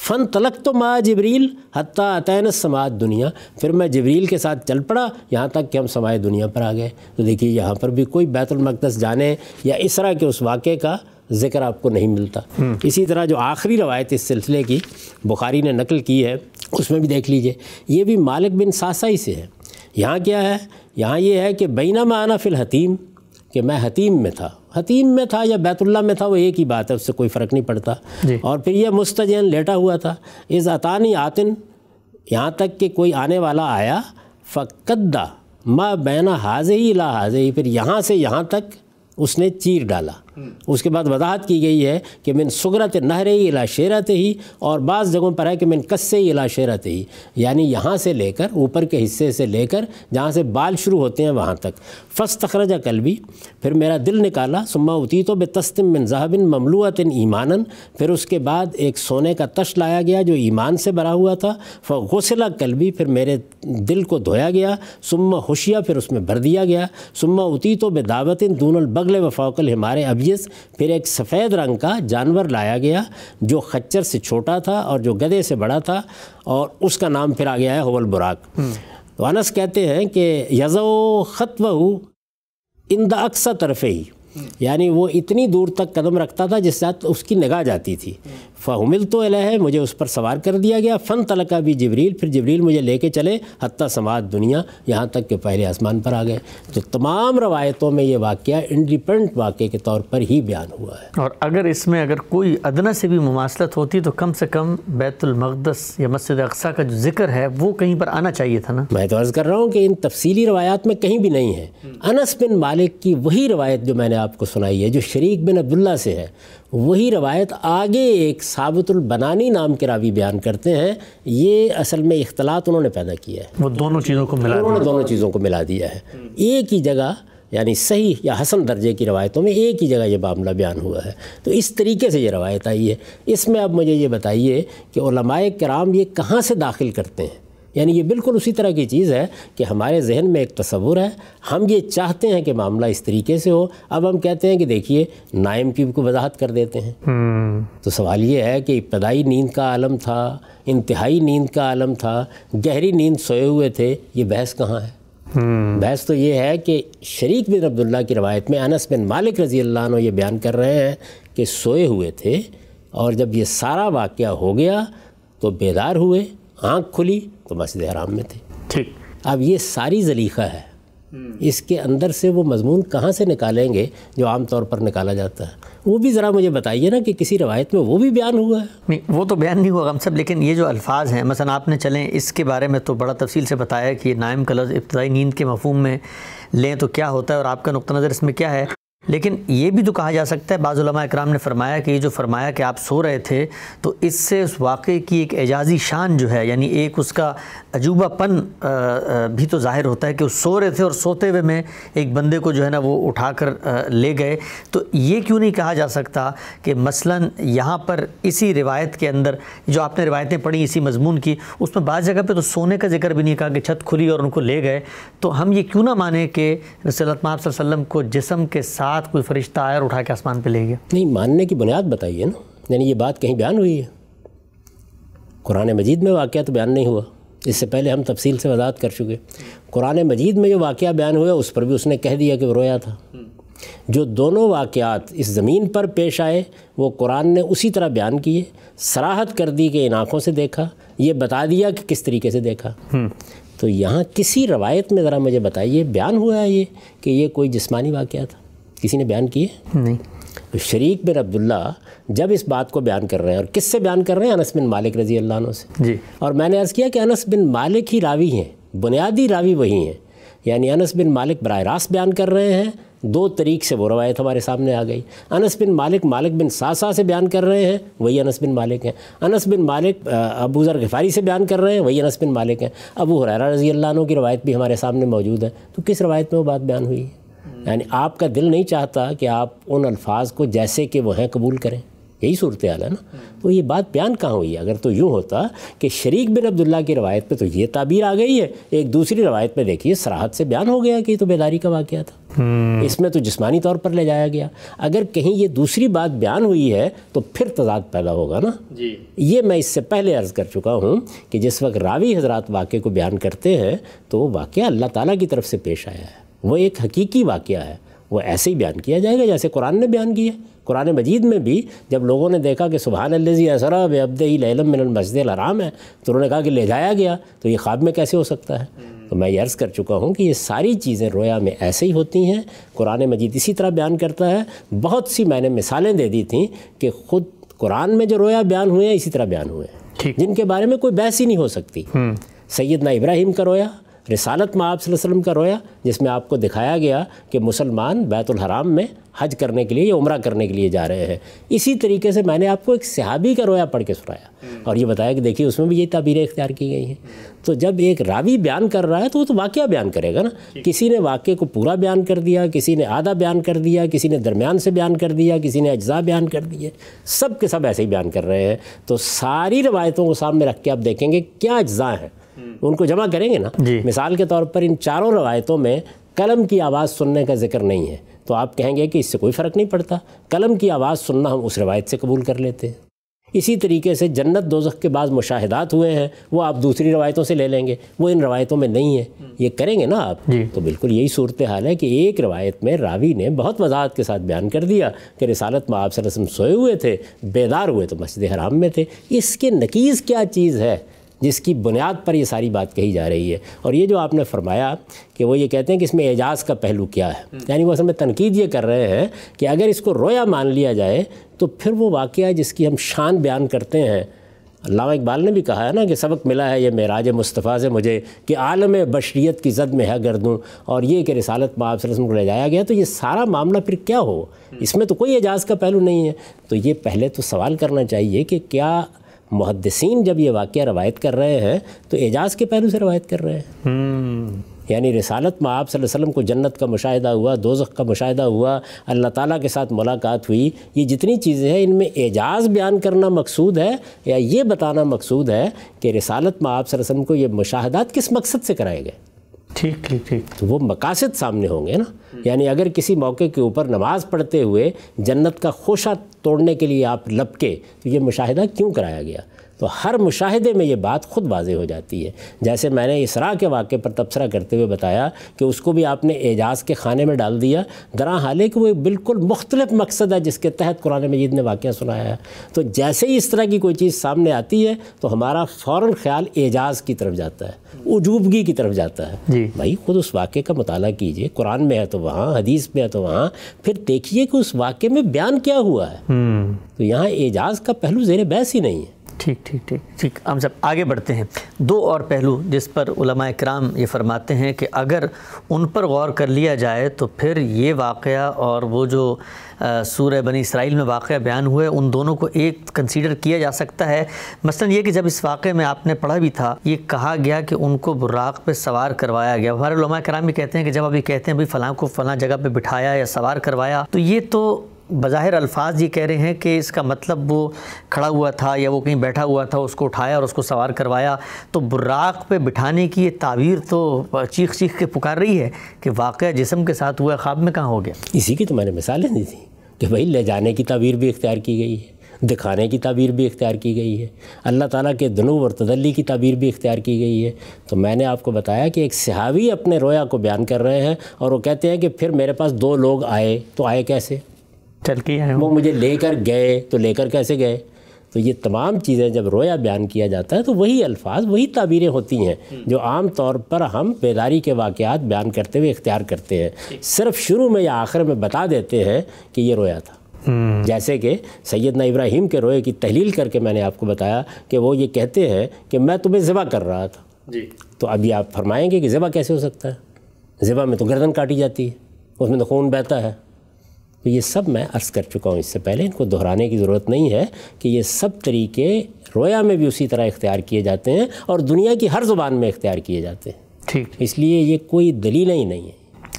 फ़न तलक तो मा जबरील हती अतैन समाज दुनिया फिर मैं जबरील के साथ चल पड़ा यहाँ तक कि हम समाज दुनिया पर आ गए तो देखिए यहाँ पर भी कोई बैतुलमक़दस जाने या इस तरह के उस वाक़े का ज़िक्र आपको नहीं मिलता हम्म। इसी तरह जो आखिरी रवायत इस सिलसिले की बुखारी ने नकल की है उसमें भी देख लीजिए ये भी मालिक बिन सासाई से है यहाँ क्या है यहाँ ये है कि बैना माना फ़िल हतीम कि मैं हतीम में था हतीम में था या बैतुल्ला में था वो एक ही बात है उससे कोई फ़र्क नहीं पड़ता और फिर यह मुस्तजन लेटा हुआ था इस अतानी आतिन यहाँ तक कि कोई आने वाला आया फ़क्दा माँ बैना हाज ही ला हाज ही फिर यहाँ से यहाँ तक उसने चीर डाला उसके बाद वजाहत की गई है कि मिन सगरत नहर इला शेरत ही और बाज़ जगहों पर है कि मिन कस्से इला शेरत ही यानी यहाँ से लेकर ऊपर के हिस्से से लेकर जहाँ से बाल शुरू होते हैं वहाँ तक कल कलबी फिर मेरा दिल निकाला सुम्मा उती तो बेतस्तम मिन जहाबिन इन ईमानन फिर उसके बाद एक सोने का तश लाया गया जो ईमान से भरा हुआ था फ़ौसला कलबी फिर मेरे दिल को धोया गया सुम्मा होशिया फिर उसमें भर दिया गया सुम्मा उती तो इन दूनल बगल वफ़ाकल हमारे अब तेजस फिर एक सफ़ेद रंग का जानवर लाया गया जो खच्चर से छोटा था और जो गधे से बड़ा था और उसका नाम फिर आ गया है होवल बुराक तो हम्म। अनस कहते हैं कि यज़ो ख़त्व इन द अक्सर तरफ़ ही यानी वो इतनी दूर तक कदम रखता था जिस उसकी निगाह जाती थी फ़ाहमिल तो है मुझे उस पर सवार कर दिया गया फ़न तलका भी जबरील फिर जबरील मुझे लेके चले हती समाज दुनिया यहाँ तक के पहले आसमान पर आ गए तो तमाम रवायतों में ये वाक़ इंडिपेंडेंट वाक़े के तौर पर ही बयान हुआ है और अगर इसमें अगर कोई अदना से भी मुमासलत होती तो कम से कम बैतुलमक़दस या मस्जिद अक्सा का जो जिक्र है वो कहीं पर आना चाहिए था ना मैं तो अर्ज़ कर रहा हूँ कि इन तफसीली रवायात में कहीं भी नहीं है हम्म। अनस बिन मालिक की वही रवायत जो मैंने आप आपको सुनाई है जो शरीक बिन अब्दुल्ला से है वही रवायत आगे एक साबितुल बनानी नाम के रावी बयान करते हैं ये असल में इख्तलात उन्होंने पैदा किया है वो दोनों चीज़ों को मिला उन्होंने दोनों चीज़ों को मिला दिया है एक ही जगह यानी सही या हसन दर्जे की रवायतों में एक ही जगह ये मामला बयान हुआ है तो इस तरीके से ये रवायत आई है इसमें आप मुझे ये बताइए कि कराम ये कहाँ से दाखिल करते हैं यानी ये बिल्कुल उसी तरह की चीज़ है कि हमारे जहन में एक तस्वुर है हम ये चाहते हैं कि मामला इस तरीके से हो अब हम कहते हैं कि देखिए नाइम की को वजाहत कर देते हैं हम्म। तो सवाल ये है कि इब्तदाई नींद का आलम था इंतहाई नींद का आलम था गहरी नींद सोए हुए थे ये बहस कहाँ है हम्म। बहस तो ये है कि शरीक बिन अब्दुल्ला की रवायत में अनस बिन मालिक रजी अल्लाह ये बयान कर रहे हैं कि सोए हुए थे और जब ये सारा वाक़ हो गया तो बेदार हुए आँख खुली तो मस्जिद हराम में थे ठीक अब ये सारी जलीखा है हम्म। इसके अंदर से वो मजमून कहाँ से निकालेंगे जो आम तौर पर निकाला जाता है वो भी ज़रा मुझे बताइए ना कि किसी रवायत में वो भी बयान हुआ है नहीं वो तो बयान नहीं हुआ हम सब लेकिन ये जो अल्फाज हैं मसलन आपने चलें इसके बारे में तो बड़ा तफसील से बताया कि नायम का इब्तदाई नींद के मफहम में लें तो क्या होता है और आपका नुक़ नज़र इसमें क्या है लेकिन ये भी तो कहा जा सकता है बाज़ुलमा इक्राम ने फरमाया कि ये जो फरमाया कि आप सो रहे थे तो इससे उस वाक़े की एक एजाज़ी शान जो है यानी एक उसका अजूबापन भी तो ज़ाहिर होता है कि वो सो रहे थे और सोते हुए में एक बंदे को जो है ना वो उठा कर ले गए तो ये क्यों नहीं कहा जा सकता कि मसलन यहाँ पर इसी रिवायत के अंदर जो आपने रिवायतें पढ़ी इसी मजमून की उसमें बाज़ जगह पर तो सोने का जिक्र भी नहीं कहा कि छत खुली और उनको ले गए तो हम ये क्यों ना माने कि रसलत को जिसम के साथ रात कोई फरिश्ता आया और उठा के आसमान पे ले गया नहीं मानने की बुनियाद बताइए ना यानी ये बात कहीं बयान हुई है कुरान मजीद में वाक़ तो बयान नहीं हुआ इससे पहले हम तफसील से वजात कर चुके कुरान मजीद में जो वाक़ बयान हुआ उस पर भी उसने कह दिया कि रोया था जो दोनों वाक़ात इस ज़मीन पर पेश आए वो कुरान ने उसी तरह बयान किए सराहत कर दी कि इन आँखों से देखा ये बता दिया कि किस तरीके से देखा हम्म। तो यहाँ किसी रवायत में ज़रा मुझे बताइए बयान हुआ है ये कि ये कोई जिस्मानी वाक़ था किसी ने बयान किए नहीं तो शरीक बिन अब्दुल्ला जब इस बात को बयान कर रहे हैं और किससे बयान कर रहे हैं अनस बिन मालिक रजी अल्लाह से जी और मैंने अर्ज़ किया कि अनस बिन मालिक ही रावी हैं बुनियादी रावी वही हैं यानी अनस बिन मालिक बर रास्त बयान कर रहे हैं दो तरीक से वो रवायत हमारे सामने आ गई अनस बिन मालिक मालिक बिन सासा से बयान कर रहे हैं वही अनस बिन मालिक हैं अनस बिन मालिक अबू ज़र गफ़ारी से बयान कर रहे हैं वही अनस बिन मालिक हैं अबू हुरैरा रजी अल्लाह की रवायत भी हमारे सामने मौजूद है तो किस रवायत में वो बात बयान हुई है यानी आपका दिल नहीं चाहता कि आप उन अल्फाज को जैसे कि वह हैं कबूल करें यही सूरत हाल है ना हम्म। तो ये बात बयान कहाँ हुई अगर तो यूँ होता कि शरीक बिन अब्दुल्ला की रवायत पे तो ये ताबीर आ गई है एक दूसरी रवायत पे देखिए सराहत से बयान हो गया कि तो बेदारी का वाक़ था हम्म। इसमें तो जिस्मानी तौर पर ले जाया गया अगर कहीं ये दूसरी बात बयान हुई है तो फिर तजाद पैदा होगा ना जी ये मैं इससे पहले अर्ज़ कर चुका हूँ कि जिस वक्त रावी हजरात वाक़े को बयान करते हैं तो वो वाक़ अल्लाह ताली की तरफ से पेश आया है वो एक हकीकी वाक़ है वो ऐसे ही बयान किया जाएगा जैसे कुरान ने बयान किया कुरान मजीद में भी जब लोगों ने देखा कि सुबह अल्लजी असरा बेअब्द लम मस्जिद आराम है तो उन्होंने कहा कि ले जाया गया तो ये ख्वाब में कैसे हो सकता है तो मैं ये अर्ज़ कर चुका हूँ कि ये सारी चीज़ें रोया में ऐसे ही होती हैं कुरान मजीद इसी तरह बयान करता है बहुत सी मैंने मिसालें दे दी थी कि ख़ुद कुरान में जो रोया बयान हुए हैं इसी तरह बयान हुए हैं जिनके बारे में कोई बहस ही नहीं हो सकती हम्म। सैदना इब्राहिम का रोया रिसालत में आप वसल्लम का रोया जिसमें आपको दिखाया गया कि मुसलमान बैतुल हराम में हज करने के लिए या उम्र करने के लिए जा रहे हैं इसी तरीके से मैंने आपको एक सहाबी का रोया पढ़ के सुनाया और ये बताया कि देखिए उसमें भी ये तबीरें इख्तियार की गई हैं तो जब एक रावी बयान कर रहा है तो वो तो वाक़ बयान करेगा ना किसी ने वाक़े को पूरा बयान कर दिया किसी ने आधा बयान कर दिया किसी ने दरमियान से बयान कर दिया किसी ने अज्जा बयान कर दिए सब के सब ऐसे ही बयान कर रहे हैं तो सारी रिवायतों को सामने रख के आप देखेंगे क्या अज्जा हैं उनको जमा करेंगे ना मिसाल के तौर पर इन चारों रवायतों में कलम की आवाज़ सुनने का जिक्र नहीं है तो आप कहेंगे कि इससे कोई फ़र्क नहीं पड़ता कलम की आवाज़ सुनना हम उस रवायत से कबूल कर लेते हैं इसी तरीके से जन्नत दोजख के बाद मुशाहदात हुए हैं वो आप दूसरी रवायतों से ले लेंगे वो इन रवायतों में नहीं है ये करेंगे ना आप तो बिल्कुल यही सूरत हाल है कि एक रवायत में रावी ने बहुत वजाहत के साथ बयान कर दिया कि रिसालत में आप सरसम सोए हुए थे बेदार हुए तो मस्जिद हराम में थे इसके नकीज़ क्या चीज़ है जिसकी बुनियाद पर ये सारी बात कही जा रही है और ये जो आपने फरमाया कि वो ये कहते हैं कि इसमें एजाज़ का पहलू क्या है हम्म। यानी वो असल में तनकीद ये कर रहे हैं कि अगर इसको रोया मान लिया जाए तो फिर वो वाक़ जिसकी हम शान बयान करते हैं अलामा इकबाल ने भी कहा है ना कि सबक मिला है ये महराज मुस्तफ़ा से मुझे कि आलम बशरीत की जद में है गर्दूँ और ये कि रिसालत में आप को ले जाया गया तो ये सारा मामला फिर क्या हो हम्म। इसमें तो कोई एजाज़ का पहलू नहीं है तो ये पहले तो सवाल करना चाहिए कि क्या मुहदसिन जब ये वाक़ रवायत कर रहे हैं तो एजाज़ के पहलू से रवायत कर रहे हैं हम्म। यानी रसालत में आप वसल्लम को जन्नत का मुशाह हुआ दोजख का मुशाह हुआ अल्लाह ताला के साथ मुलाकात हुई ये जितनी चीज़ें हैं इनमें एजाज़ बयान करना मकसूद है या ये बताना मकसूद है कि रसालत में आप वसल्लम को ये मुशाहदात किस मकसद से कराए गए ठीक ठीक ठीक तो वो मकासद सामने होंगे ना यानी अगर किसी मौके के ऊपर नमाज पढ़ते हुए जन्नत का खोशा तोड़ने के लिए आप लपके तो ये मुशाहिदा क्यों कराया गया तो हर मुशाहदे में ये बात ख़ुद वाज हो जाती है जैसे मैंने इसरा के वाक़े पर तबसरा करते हुए बताया कि उसको भी आपने एजाज़ के खाने में डाल दिया दरा हाल कि वो बिल्कुल मुख्तलिफ मकसद है जिसके तहत कुरान मजीद ने वाक़ सुनाया है तो जैसे ही इस तरह की कोई चीज़ सामने आती है तो हमारा फ़ौर ख्याल एजाज़ की तरफ जाता है उजूबगी की तरफ जाता है भाई ख़ुद उस वाक़े का मताल कीजिए कुरान में है तो वहाँ हदीस में है तो वहाँ फिर देखिए कि उस वाक़े में बयान क्या हुआ है हम्म। तो यहाँ एजाज़ का पहलू जेर बहस ही नहीं है ठीक ठीक ठीक ठीक हम सब आगे बढ़ते हैं दो और पहलू जिस पर उलमा कराम ये फरमाते हैं कि अगर उन पर गौर कर लिया जाए तो फिर ये वाक़ और वो जो सूर बनी इसराइल में वाक़ बयान हुए उन दोनों को एक कंसीडर किया जा सकता है मसलन ये कि जब इस वाक़े में आपने पढ़ा भी था ये कहा गया कि उनको बुराक पर सवार करवाया गया हमारे उलमा कराम भी कहते हैं कि जब अभी कहते हैं भाई फ़लाँ को फ़लाँ जगह पर बिठाया या सवार करवाया तो ये तो बज़ाहिर अल्फाज ये कह रहे हैं कि इसका मतलब वो खड़ा हुआ था या वो कहीं बैठा हुआ था उसको उठाया और उसको सवार करवाया तो बुराक पे बिठाने की ये ताबीर तो चीख चीख के पुकार रही है कि वाक़ जिसम के साथ हुआ ख्वाब में कहाँ हो गया इसी की तो मैंने मिसालें दी थी कि भाई ले जाने की ताबीर भी इख्तियार की गई है दिखाने की ताबीर भी इख्तियार की गई है अल्लाह ताला के दनूब और तदली की ताबीर भी इख्तियार की गई है तो मैंने आपको बताया कि एक सहावी अपने रोया को बयान कर रहे हैं और वो कहते हैं कि फिर मेरे पास दो लोग आए तो आए कैसे चल के आए वो मुझे लेकर गए तो लेकर कैसे गए तो ये तमाम चीज़ें जब रोया बयान किया जाता है तो वही अल्फाज वही ताबीरें होती हैं हम्म। जो आम तौर पर हम बेदारी के वाक़ात बयान करते हुए इख्तियार करते हैं सिर्फ शुरू में या आखिर में बता देते हैं कि ये रोया था हम्म। जैसे कि सैदना इब्राहिम के रोए की तहलील करके मैंने आपको बताया कि वो ये कहते हैं कि मैं तुम्हें ज़िबा कर रहा था जी तो अभी आप फरमाएंगे कि ज़िबा कैसे हो सकता है ज़िबा में तो गर्दन काटी जाती है उसमें तो खून बहता है तो ये सब मैं अर्ज़ कर चुका हूँ इससे पहले इनको दोहराने की ज़रूरत नहीं है कि ये सब तरीके रोया में भी उसी तरह इख्तियार किए जाते हैं और दुनिया की हर ज़ुबान में इख्तियार किए जाते हैं ठीक इसलिए ये कोई दलीलें ही नहीं है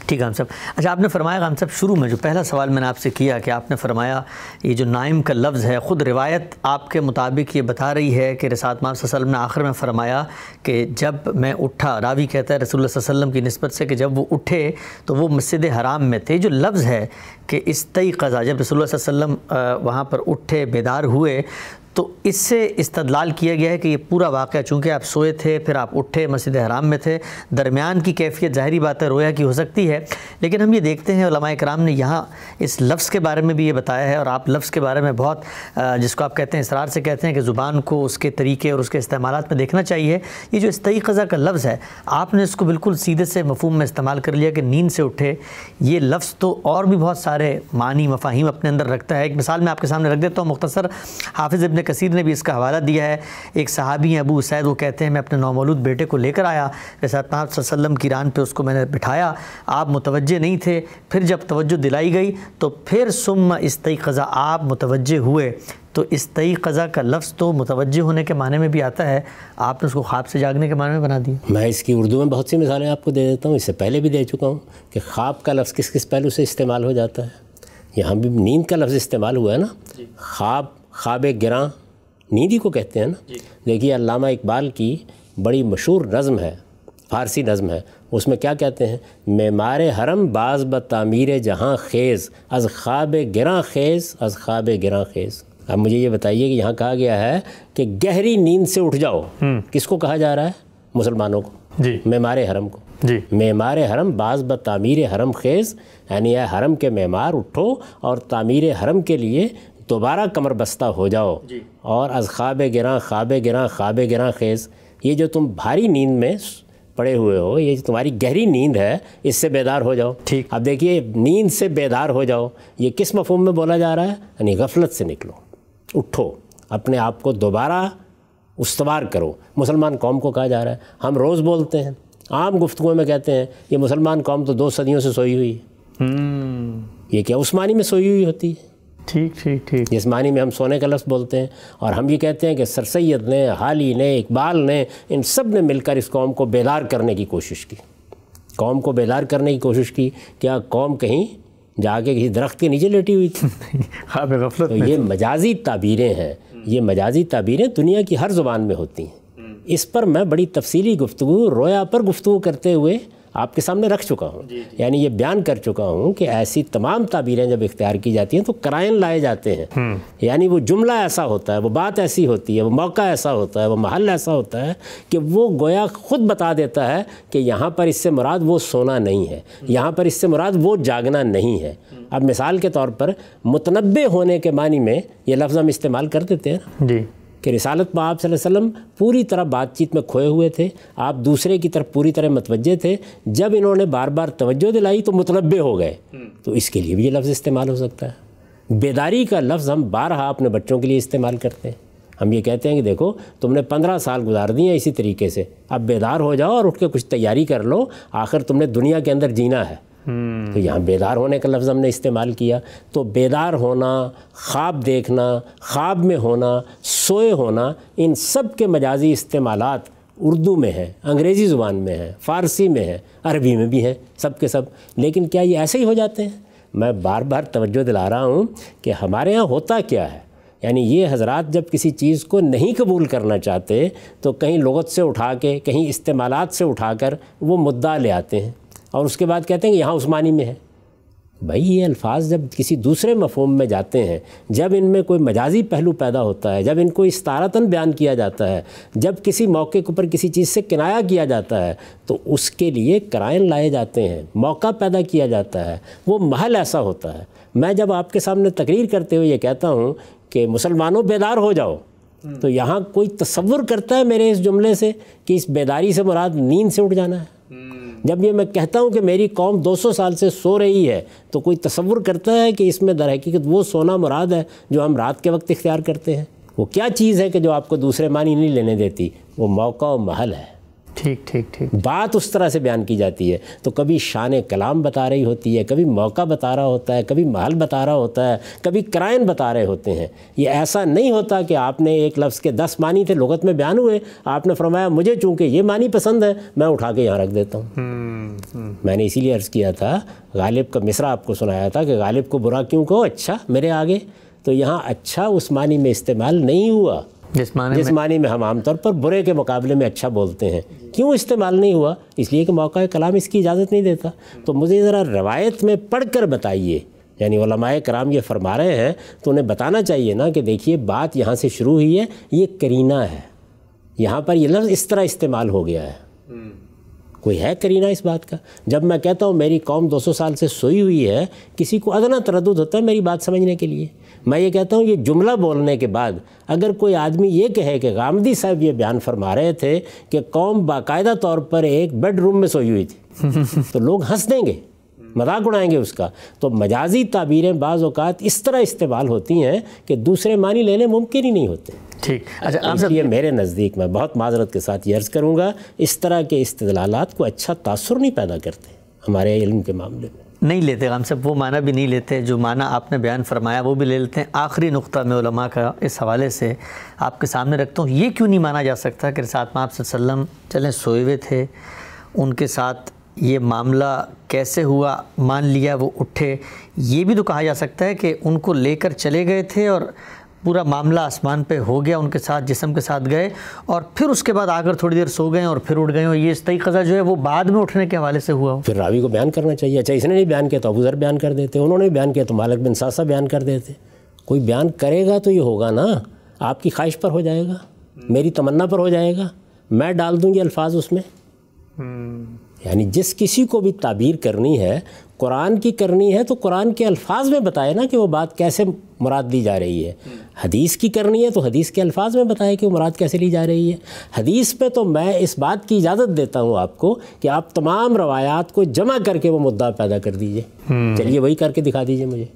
ठीक है हम साहब अच्छा आपने फरमाया हम साहब शुरू में जो पहला सवाल मैंने आपसे किया कि आपने फरमाया ये जो नाइम का लफ्ज़ है ख़ुद रिवायत आपके मुताबिक ये बता रही है कि रसात माम वसलम ने आखिर में फरमाया कि जब मैं उठा रावी कहता है रसूल वसलम की नस्बत से कि जब वो उठे तो वो मस्जिद हराम में थे जो लफ्ज़ है कि इस तई कज़ा जब रसोल वसलम वहाँ पर उठे बेदार हुए तो इससे इस्तदलाल किया गया है कि ये पूरा वाक़ चूँकि आप सोए थे फिर आप उठे मस्जिद हराम में थे दरमियान की कैफियत ज़ाहरी बात है रोया की हो सकती है लेकिन हम ये देखते हैं उलमा कराम ने यहाँ इस लफ्ज़ के बारे में भी ये बताया है और आप लफ्ज़ के बारे में बहुत जिसको आप कहते हैं इसरार से कहते हैं कि ज़ुबान को उसके तरीके और उसके इस्तेमाल में देखना चाहिए ये जो इस्तई ख़ज़ा का लफ्ज़ है आपने इसको बिल्कुल सीधे से मफहम में इस्तेमाल कर लिया कि नींद से उठे ये लफ्ज़ तो और भी बहुत सारे मानी मफाहिम अपने अंदर रखता है एक मिसाल मैं आपके सामने रख देता हूँ मुख्तसर हाफिज़ इबन कसीर ने भी इसका हवाला दिया है एक सहाबी हैं अबू सैद वो कहते हैं मैं अपने नौमौलूद बेटे को लेकर आया रसात नाब की रान पर उसको मैंने बिठाया आप मुतवजह नहीं थे फिर जब तवज्जो दिलाई गई तो फिर सुम इस क़ज़ा आप मुतवजह हुए तो इस्तई क़ज़ा का लफ्ज़ तो मुतवजह होने के माने में भी आता है आपने उसको ख्वाब से जागने के माने में बना दिया मैं इसकी उर्दू में बहुत सी मिसालें आपको दे देता हूँ इससे पहले भी दे चुका हूँ कि ख्वाब का लफ्ज़ किस किस पहलू से इस्तेमाल हो जाता है यहाँ भी नींद का लफ्ज़ इस्तेमाल हुआ है ना ख्वाब ख्वाब गिरा नींदी को कहते हैं ना देखिए अलामा इकबाल की बड़ी मशहूर नज़म है फ़ारसी नज़म है उसमें क्या कहते हैं मेमार हरम बाज़ ब तामीर जहाँ खेज़ अज ख्वाब गिरा खेज़ अज ख्वाब गिरा खेज़ अब मुझे ये बताइए कि यहाँ कहा गया है कि गहरी नींद से उठ जाओ हम्म। किसको कहा जा रहा है मुसलमानों को जी मेमार हरम को जी मेमार हरम बाज़ ब तामीर हरम खेज़ यानी यह हरम के मेमार उठो और तामीर हरम के लिए दोबारा कमर बस्ता हो जाओ और अज ख़्वाब गिरा ख़्वाब गिरा ख़्वाब गिरा खेज़ ये जो तुम भारी नींद में पड़े हुए हो ये जो तुम्हारी गहरी नींद है इससे बेदार हो जाओ ठीक अब देखिए नींद से बेदार हो जाओ ये किस मफहम में बोला जा रहा है यानी गफलत से निकलो उठो अपने आप को दोबारा उसवार करो मुसलमान कौम को कहा जा रहा है हम रोज़ बोलते हैं आम गुफ्तुओं में कहते हैं ये मुसलमान कौम तो दो सदियों से सोई हुई है हम्म। ये क्या उस्मानी में सोई हुई होती है ठीक ठीक ठीक जिस मानी में हम सोने का लफ्ज़ बोलते हैं और हम ये कहते हैं कि सर सैद ने हाली ने इकबाल ने इन सब ने मिलकर इस कौम को बेदार करने की कोशिश की कौम को बेदार करने की कोशिश की क्या कौम कहीं जाके किसी दरख्त के नीचे लेटी हुई थी हाँ तो ये तो- मजाजी ताबीरें हैं ये मजाजी ताबीरें दुनिया की हर ज़ुबान में होती हैं हम्म। इस पर मैं बड़ी तफसीली गुफ्तु रोया पर गुफ्तु करते हुए आपके सामने रख चुका हूँ यानी ये बयान कर चुका हूँ कि ऐसी तमाम ताबीरें जब इख्तियार की जाती हैं तो क्राइन लाए जाते हैं हम्म। यानी वो जुमला ऐसा होता है वो बात ऐसी होती है वो मौका ऐसा होता है वो महल ऐसा होता है कि वो गोया ख़ुद बता देता है कि यहाँ पर इससे मुराद वो सोना नहीं है यहाँ पर इससे मुराद वो जागना नहीं है हम्म। अब मिसाल के तौर पर मुतनबे होने के मानी में ये लफ्ज़ हम इस्तेमाल कर देते हैं जी कि रिसालत में आप वसम पूरी तरह बातचीत में खोए हुए थे आप दूसरे की तरफ पूरी तरह मतवजे थे जब इन्होंने बार बार तवज्जो दिलाई तो मुतनबे हो गए हम्म। तो इसके लिए भी ये लफ्ज़ इस्तेमाल हो सकता है बेदारी का लफ्ज़ हम बारहा अपने बच्चों के लिए इस्तेमाल करते हैं हम ये कहते हैं कि देखो तुमने पंद्रह साल गुजार दिए इसी तरीके से अब बेदार हो जाओ और उठ के कुछ तैयारी कर लो आखिर तुमने दुनिया के अंदर जीना है हम्म। तो यहाँ बेदार होने का लफ्ज़ हमने इस्तेमाल किया तो बेदार होना ख्वाब देखना ख्वाब में होना सोए होना इन सब के मजाजी इस्तेमाल उर्दू में है अंग्रेज़ी ज़ुबान में है फ़ारसी में है अरबी में भी हैं सब के सब लेकिन क्या ये ऐसे ही हो जाते हैं मैं बार बार तवज्जो दिला रहा हूँ कि हमारे यहाँ होता क्या है यानी ये हजरत जब किसी चीज़ को नहीं कबूल करना चाहते तो कहीं लगत से उठा के कहीं इस्तेमाल से उठाकर वो मुद्दा ले आते हैं और उसके बाद कहते हैं कि यहाँ उस्मानी में है भाई ये अल्फाज जब किसी दूसरे मफहम में जाते हैं जब इनमें कोई मजाजी पहलू पैदा होता है जब इनको इस तारतन बयान किया जाता है जब किसी मौके के ऊपर किसी चीज़ से किनाया किया जाता है तो उसके लिए क्राइन लाए जाते हैं मौका पैदा किया जाता है वो महल ऐसा होता है मैं जब आपके सामने तकरीर करते हुए ये कहता हूँ कि मुसलमानों बेदार हो जाओ हम्म। तो यहाँ कोई तस्वुर करता है मेरे इस जुमले से कि इस बेदारी से मुराद नींद से उठ जाना है हम्म। जब ये मैं कहता हूँ कि मेरी कौम 200 साल से सो रही है तो कोई तस्वुर करता है कि इसमें दर हकीकत वो सोना मुराद है जो हम रात के वक्त इख्तियार करते हैं वो क्या चीज़ है कि जो आपको दूसरे मानी नहीं लेने देती वो मौका और महल है ठीक ठीक ठीक बात उस तरह से बयान की जाती है तो कभी शान कलाम बता रही होती है कभी मौका बता रहा होता है कभी महल बता रहा होता है कभी क्राइन बता रहे होते हैं ये ऐसा नहीं होता कि आपने एक लफ्ज़ के दस मानी थे लगत में बयान हुए आपने फरमाया मुझे चूँकि ये मानी पसंद है मैं उठा के यहाँ रख देता हूँ हम्म, हम्म। मैंने इसीलिए अर्ज़ किया था गालिब का मिसरा आपको सुनाया था कि गालिब को बुरा क्यों कहो अच्छा मेरे आगे तो यहाँ अच्छा उस मानी में इस्तेमाल नहीं हुआ जिसमानी जिस्मानी में, में हम आमतौर पर बुरे के मुकाबले में अच्छा बोलते हैं क्यों इस्तेमाल नहीं हुआ इसलिए कि मौका कलाम इसकी इजाज़त नहीं देता तो मुझे ज़रा रवायत में पढ़ कर बताइए यानी वलमाए कराम ये फरमा रहे हैं तो उन्हें बताना चाहिए ना कि देखिए बात यहाँ से शुरू हुई है ये करीना है यहाँ पर ये लफ्ज़ इस तरह इस्तेमाल हो गया है हम्म। कोई है करीना इस बात का जब मैं कहता हूँ मेरी कौम 200 साल से सोई हुई है किसी को अदना तरद होता है मेरी बात समझने के लिए मैं ये कहता हूँ ये जुमला बोलने के बाद अगर कोई आदमी ये कहे कि गामदी साहब ये बयान फरमा रहे थे कि कौम बाकायदा तौर पर एक बेडरूम में सोई हुई थी तो लोग हंस देंगे मजाक उड़ाएंगे उसका तो मजाजी ताबीरें बाज़ात इस तरह इस्तेमाल होती हैं कि दूसरे मानी लेने मुमकिन ही नहीं होते ठीक अच्छा आप ये तो मेरे नज़दीक मैं बहुत माजरत के साथ ये अर्ज़ करूँगा इस तरह के इस्तलालात को अच्छा तासर नहीं पैदा करते हमारे इल्म के मामले में नहीं लेते हम सब वो माना भी नहीं लेते जो माना आपने बयान फरमाया वो भी ले लेते हैं आखिरी नुक़ा में उलमा का इस हवाले से आपके सामने रखता हूँ ये क्यों नहीं माना जा सकता कि साथ में आप चलें सोए हुए थे उनके साथ ये मामला कैसे हुआ मान लिया वो उठे ये भी तो कहा जा सकता है कि उनको लेकर चले गए थे और पूरा मामला आसमान पे हो गया उनके साथ जिसम के साथ गए और फिर उसके बाद आकर थोड़ी देर सो गए और फिर उठ गए और ये इस कज़ा जो है वो बाद में उठने के हवाले से हुआ फिर रावी को बयान करना चाहिए अच्छा इसने नहीं बयान किया तो अबूज़र बयान कर देते उन्होंने भी बयान किया तो मालक बिन सासा बयान कर देते कोई बयान करेगा तो ये होगा ना आपकी ख्वाहिश पर हो जाएगा मेरी तमन्ना पर हो जाएगा मैं डाल दूँगी अल्फाज उसमें हम्म। यानी जिस किसी को भी ताबीर करनी है कुरान की करनी है तो कुरान के अल्फाज में बताए ना कि वो बात कैसे मुराद ली जा रही है हदीस की करनी है तो हदीस के अल्फाज में बताए कि वो मुराद कैसे ली जा रही है हदीस पे तो मैं इस बात की इजाज़त देता हूँ आपको कि आप तमाम रवायात को जमा करके वो मुद्दा पैदा कर दीजिए हम्म। चलिए वही करके दिखा दीजिए मुझे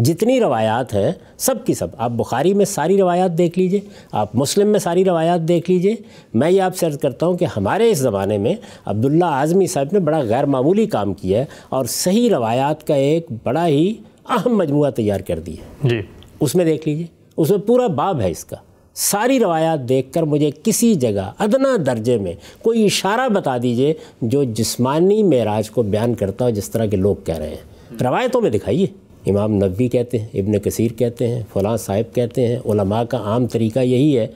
जितनी रवायात हैं सब की सब आप बुखारी में सारी रवायात देख लीजिए आप मुस्लिम में सारी रवायात देख लीजिए मैं ये आपसे अर्ज़ करता हूँ कि हमारे इस ज़माने में अब्दुल्ला आज़मी साहब ने बड़ा गैर मामूली काम किया है और सही रवायात का एक बड़ा ही अहम मजमू तैयार कर दिया जी उसमें देख लीजिए उसमें पूरा बाब है इसका सारी रवायात देख कर मुझे किसी जगह अदना दर्जे में कोई इशारा बता दीजिए जो जिस्मानी मेराज को बयान करता हो जिस तरह के लोग कह रहे हैं रवायतों में दिखाइए इमाम नबी कहते हैं इबन कसीर कहते हैं फ़लां साहिब कहते हैं उलमा का आम तरीका यही है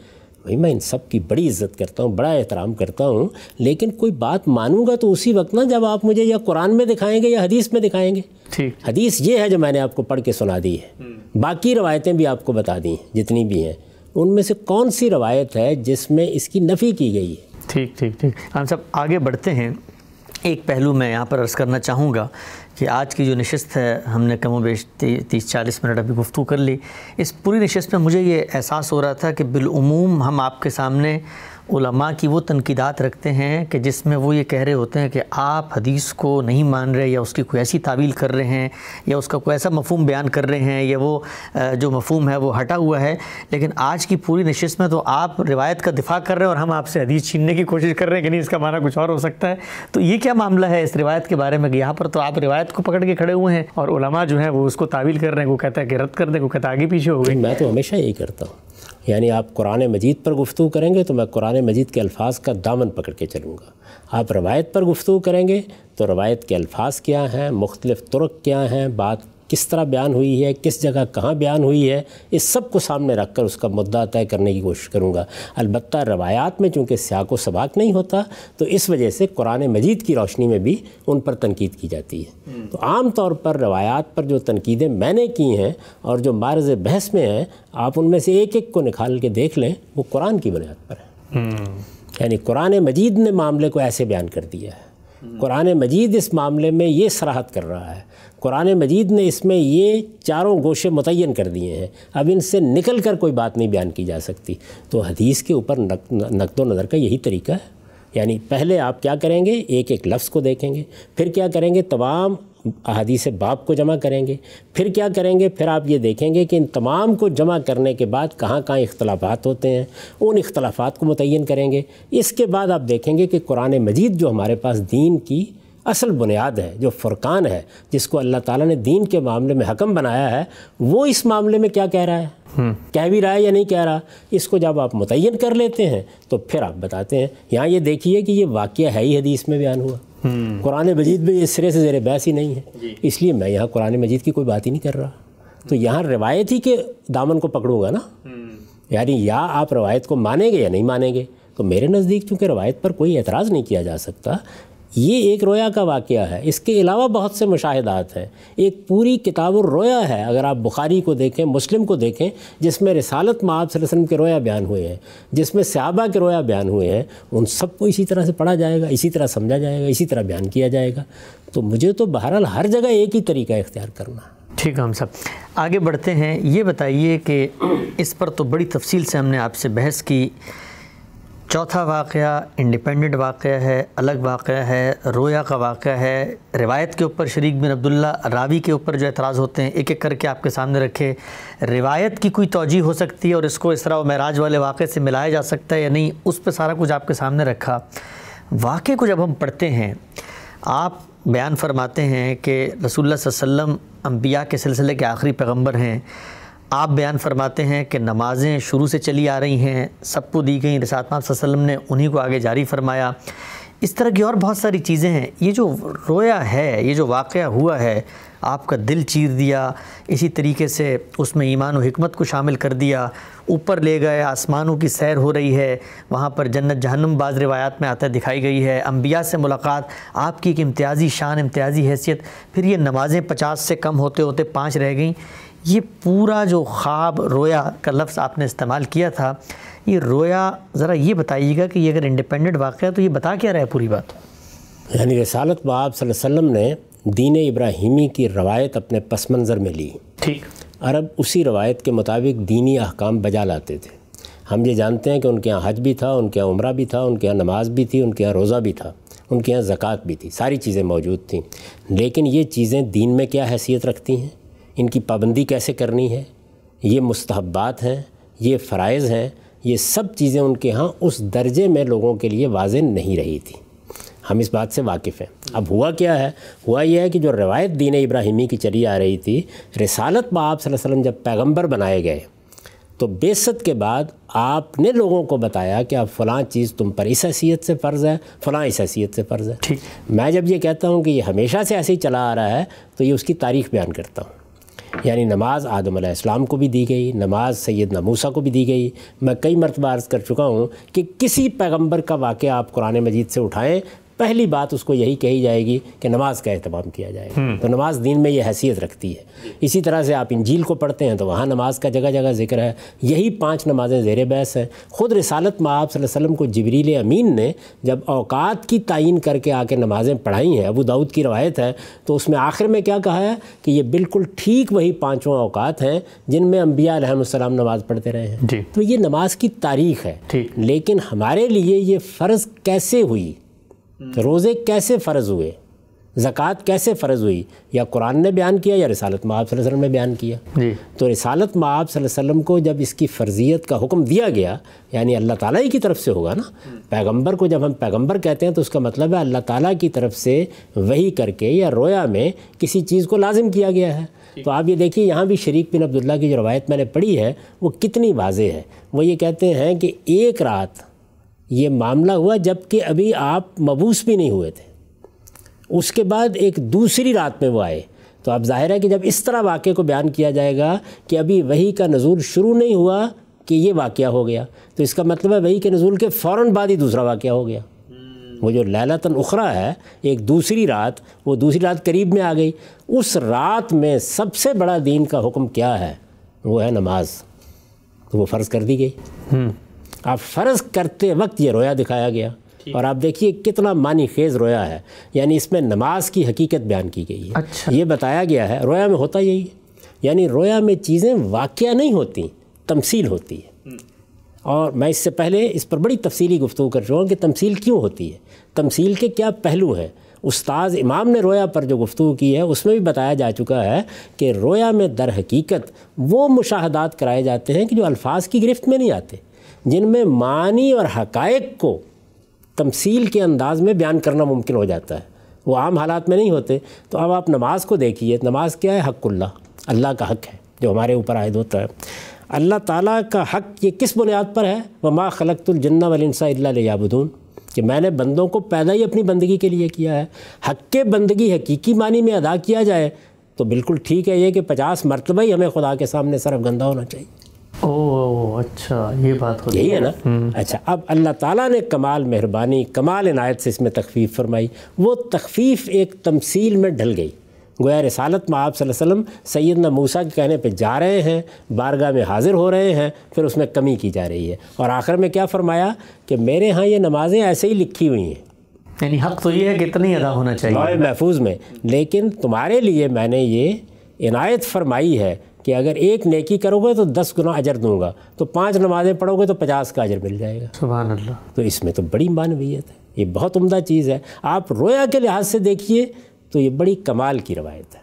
भाई मैं इन सब की बड़ी इज्जत करता हूँ बड़ा एहतराम करता हूँ लेकिन कोई बात मानूंगा तो उसी वक्त ना जब आप मुझे या कुरान में दिखाएंगे या हदीस में दिखाएंगे ठीक हदीस ये है जो मैंने आपको पढ़ के सुना दी है हम्म। बाकी रवायतें भी आपको बता दी हैं जितनी भी हैं उनमें से कौन सी रवायत है जिसमें इसकी नफ़ी की गई है ठीक ठीक ठीक हम सब आगे बढ़ते हैं एक पहलू मैं यहाँ पर अर्ज़ करना चाहूँगा कि आज की जो नशस्त है हमने कमो बेश तीस चालीस मिनट अभी गुफ्तु कर ली इस पूरी नशस्त में मुझे ये एहसास हो रहा था कि बिलूम हम आपके सामने उलमा की वो तनकीदात रखते हैं कि जिसमें वो ये कह रहे होते हैं कि आप हदीस को नहीं मान रहे या उसकी कोई ऐसी तावील कर रहे हैं या उसका कोई ऐसा मफहम बयान कर रहे हैं या वो जो मफहम है वो हटा हुआ है लेकिन आज की पूरी नशस्त में तो आप रिवायत का दिफा कर रहे हैं और हम आपसे हदीस छीनने की कोशिश कर रहे हैं कि नहीं इसका माना कुछ और हो सकता है तो ये क्या मामला है इस रिवायत के बारे में कि यहाँ पर तो आप रिवायत को पकड़ के खड़े हुए हैं और उलमा जो है वो उसको तावील कर रहे हैं वो कहता है कि रद्द कर दें वो कहता है आगे पीछे हो गई मैं तो हमेशा यही करता हूँ यानी आप कुरान मजीद पर गुफ्तु करेंगे तो मैं कुरान मजीद के अल्फाज का दामन पकड़ के चलूँगा आप रवायत पर गुफ्तु करेंगे तो रवायत के अल्फाज क्या हैं मुख्तलिफ़ तुरक क्या हैं बात किस तरह बयान हुई है किस जगह कहाँ बयान हुई है इस सब को सामने रख कर उसका मुद्दा तय करने की कोशिश करूँगा अलबत् रवायात में चूँकि व सबाक नहीं होता तो इस वजह से कुरान मजीद की रोशनी में भी उन पर तनकीद की जाती है हम्म। तो आम तौर पर रवायात पर जो तनकीदें मैंने की हैं और जो मारज बहस में हैं आप उनमें से एक एक को निकाल के देख लें वो कुरान की बुनियाद पर है हम्म। यानी कुरान मजीद ने मामले को ऐसे बयान कर दिया है हम्म। कुरान मजीद इस मामले में ये सराहत कर रहा है कुरान मजीद ने इसमें ये चारों गोशे मुतन कर दिए हैं अब इनसे निकल कर कोई बात नहीं बयान की जा सकती तो हदीस के ऊपर नक, नकद नज़र का यही तरीका है यानी पहले आप क्या करेंगे एक एक लफ्ज़ को देखेंगे फिर क्या करेंगे तमाम अदीस बाप को जमा करेंगे फिर क्या करेंगे फिर आप ये देखेंगे कि इन तमाम को जमा करने के बाद कहाँ कहाँ इख्तलाफात होते हैं उन इख्लाफात को मुतन करेंगे इसके बाद आप देखेंगे कि कुरान मजीद जो हमारे पास दीन की असल बुनियाद है जो फ़ुरकान है जिसको अल्लाह ताला ने दीन के मामले में हकम बनाया है वो इस मामले में क्या कह रहा है हम्म। कह भी रहा है या नहीं कह रहा इसको जब आप मुतन कर लेते हैं तो फिर आप बताते हैं यहाँ ये देखिए कि ये वाक्य है ही हदीस में बयान हुआ हम्म। कुरान मजीद में ये सिरे से ज़र बहस ही नहीं है इसलिए मैं यहाँ कुरान मजीद की कोई बात ही नहीं कर रहा तो यहाँ रवायत ही के दामन को पकड़ूंगा ना हम्म। यानी या आप रवायत को मानेंगे या नहीं मानेंगे तो मेरे नज़दीक चूँकि रवायत पर कोई एतराज़ नहीं किया जा सकता ये एक रोया का वाक़ है इसके अलावा बहुत से मुशाहदात हैं एक पूरी किताब रोया है अगर आप बुखारी को देखें मुस्लिम को देखें जिसमें रिसालत माब वसम के रोया बयान हुए हैं जिसमें सहाबा के रोया बयान हुए हैं उन सबको इसी तरह से पढ़ा जाएगा इसी तरह समझा जाएगा इसी तरह बयान किया जाएगा तो मुझे तो बहरहाल हर जगह एक ही तरीका इख्तियार करना ठीक है हम सब आगे बढ़ते हैं ये बताइए कि इस पर तो बड़ी तफसील से हमने आपसे बहस की चौथा वाक़ इंडिपेंडेंट वाक़ है अलग वाक़ है रोया का वाक़ है रिवायत के ऊपर शरीक बिन अब्दुल्ला रावी के ऊपर जो एतराज़ होते हैं एक एक करके आपके सामने रखे रिवायत की कोई तोजी हो सकती है और इसको इसरा व महराज वाले वाक़े से मिलाया जा सकता है या नहीं उस पर सारा कुछ आपके सामने रखा वाक़े को जब हम पढ़ते हैं आप बयान फरमाते हैं कि रसोल्ला वसम अम्बिया के सिलसिले के आखिरी पैगम्बर हैं आप बयान फरमाते हैं कि नमाज़ें शुरू से चली आ रही हैं सबको दी गई रसात वसल्लम ने उन्हीं को आगे जारी फरमाया इस तरह की और बहुत सारी चीज़ें हैं ये जो रोया है ये जो वाक़ हुआ है आपका दिल चीर दिया इसी तरीके से उसमें ईमान और हमत को शामिल कर दिया ऊपर ले गए आसमानों की सैर हो रही है वहाँ पर जन्नत जहन्नम बाज़ रिवायात में आता दिखाई गई है अम्बिया से मुलाकात आपकी एक इम्तियाज़ी शान इम्तियाज़ी हैसियत फिर ये नमाज़ें पचास से कम होते होते पाँच रह गई ये पूरा जो ख्वाब रोया का लफ्ज़ आपने इस्तेमाल किया था ये रोया ज़रा ये बताइएगा कि ये अगर इंडिपेंडेंट वाक़ है तो ये बता क्या रहा है पूरी बात यानी रसालत बाब वसम ने दीन इब्राहिमी की रवायत अपने पस मंज़र में ली ठीक अरब उसी रवायत के मुताबिक दीनी अहकाम बजा लाते थे हम ये जानते हैं कि उनके यहाँ हज भी था उनके यहाँ उम्र भी था उनके यहाँ नमाज भी थी उनके यहाँ रोज़ा भी था उनके यहाँ ज़क़़त भी थी सारी चीज़ें मौजूद थी लेकिन ये चीज़ें दीन में क्या हैसियत रखती हैं इनकी पाबंदी कैसे करनी है ये मुस्तहबात हैं ये फ़रज़ हैं ये सब चीज़ें उनके यहाँ उस दर्जे में लोगों के लिए वाज नहीं रही थी हम इस बात से वाकिफ़ हैं अब हुआ क्या है हुआ यह है कि जो रवायत दीन इब्राहिमी की चली आ रही थी रसालत में आप वसल्लम जब पैगंबर बनाए गए तो बेसत के बाद आपने लोगों को बताया कि अब फ़लाँ चीज़ तुम पर इस हैसीत से फ़र्ज़ है फ़लाँ इस हैसीत से फ़र्ज़ है मैं जब ये कहता हूँ कि ये हमेशा से ऐसे ही चला आ रहा है तो ये उसकी तारीख़ बयान करता हूँ यानी नमाज आदम आसमाम को भी दी गई नमाज सैद नमूसा को भी दी गई मैं कई मरतबा अर्ज़ कर चुका हूँ कि किसी पैगंबर का वाक़ आप कुरान मजीद से उठाएँ पहली बात उसको यही कही जाएगी कि नमाज़ का अहतमाम किया जाएगा हम्म। तो नमाज दिन में यह हैसियत रखती है इसी तरह से आप इंजील को पढ़ते हैं तो वहाँ नमाज का जगह जगह जिक्र है यही पाँच नमाजें जेर बहस हैं ख़ुद रसालत माँ वसम को जबरील अमीन ने जब अवकात की तयन करके आके नमाज़ें पढ़ाई हैं अबू दाऊद की रवायत है तो उसमें आखिर में क्या कहा है कि ये बिल्कुल ठीक वही पाँचों अवकात हैं जिनमें अम्बिया रहमसम नमाज़ पढ़ते रहे हैं तो ये नमाज की तारीख है लेकिन हमारे लिए ये फ़र्ज़ कैसे हुई तो रोज़े कैसे फ़र्ज़ हुए ज़क़़त कैसे फ़र्ज़ हुई या कुरान ने बयान किया या रसालत माब ने बयान किया जी। तो रसालत माब वसम को जब इसकी फ़र्ज़ियत का हुक्म दिया गया यानी अल्लाह ताला ही की तरफ से होगा ना पैगंबर को जब हम पैगंबर कहते हैं तो उसका मतलब है अल्लाह ताला की तरफ से वही करके या रोया में किसी चीज़ को लाजिम किया गया है तो आप ये देखिए यहाँ भी शरीक बिन अब्दुल्ला की जो रवायत मैंने पढ़ी है वो कितनी वाज है वो ये कहते हैं कि एक रात ये मामला हुआ जबकि अभी आप मबूस भी नहीं हुए थे उसके बाद एक दूसरी रात में वो आए तो आप ज़ाहिर है कि जब इस तरह वाक़े को बयान किया जाएगा कि अभी वही का नज़ूल शुरू नहीं हुआ कि ये वाक़ हो गया तो इसका मतलब है वही के नज़ूल के फ़ौर बाद ही दूसरा वाक़ हो गया वो जो लैलतन उखरा है एक दूसरी रात वो दूसरी रात करीब में आ गई उस रात में सबसे बड़ा दीन का हुक्म क्या है वो है नमाज तो वो फ़र्ज़ कर दी गई हम्म। आप फ़र्ज़ करते वक्त ये रोया दिखाया गया और आप देखिए कितना मानी खेज रोया है यानी इसमें नमाज की हकीकत बयान की गई है अच्छा। ये बताया गया है रोया में होता यही है यानी रोया में चीज़ें वाक़ नहीं होती तमसील होती है हम्म। और मैं इससे पहले इस पर बड़ी तफसीली गुफ्तु कर चुका हूँ कि तमसील क्यों होती है तमसील के क्या पहलू हैं उस्ताज इमाम ने रोया पर जो गुफ्तु की है उसमें भी बताया जा चुका है कि रोया में दर हकीकत वो मुशाहदात कराए जाते हैं कि जो अल्फाज की गिरफ्त में नहीं आते जिनमें मानी और हकायक को तमसील के अंदाज में बयान करना मुमकिन हो जाता है वो आम हालात में नहीं होते तो अब आप नमाज को देखिए नमाज क्या है हकुल्ला अल्लाह का हक है जो हमारे ऊपर आयद होता है अल्लाह ताला का हक ये किस बुनियाद पर है व माँ खलकतुलजन्ना वलसा याबुदून कि मैंने बंदों को पैदा ही अपनी बंदगी के लिए किया है हक के बंदगी हकीकी मानी में अदा किया जाए तो बिल्कुल ठीक है ये कि पचास मरतबा ही हमें खुदा के सामने सरफ गंदा होना चाहिए ओ अच्छा ये बात हो यही है ना हम्म। अच्छा अब अल्लाह ताला ने कमाल मेहरबानी कमाल इनायत से इसमें तखफीफ फरमाई वो तखफीफ एक तमसील में ढल गई गोया रसालत में आप वसम सैदना मूसा के कहने पे जा रहे हैं बारगाह में हाज़िर हो रहे हैं फिर उसमें कमी की जा रही है और आखिर में क्या फ़रमाया कि मेरे यहाँ ये नमाज़ें ऐसे ही लिखी हुई हैं यानी हक़ तो ये है कि इतनी अदा होना चाहिए महफूज में लेकिन तुम्हारे लिए मैंने ये इनायत फरमाई है कि अगर एक नेकी करोगे तो दस गुना अजर दूंगा तो पांच नमाज़ें पढ़ोगे तो पचास का अजर मिल जाएगा सुबह अल्लाह तो इसमें तो बड़ी मानवीयत है ये बहुत उम्दा चीज़ है आप रोया के लिहाज से देखिए तो ये बड़ी कमाल की रवायत है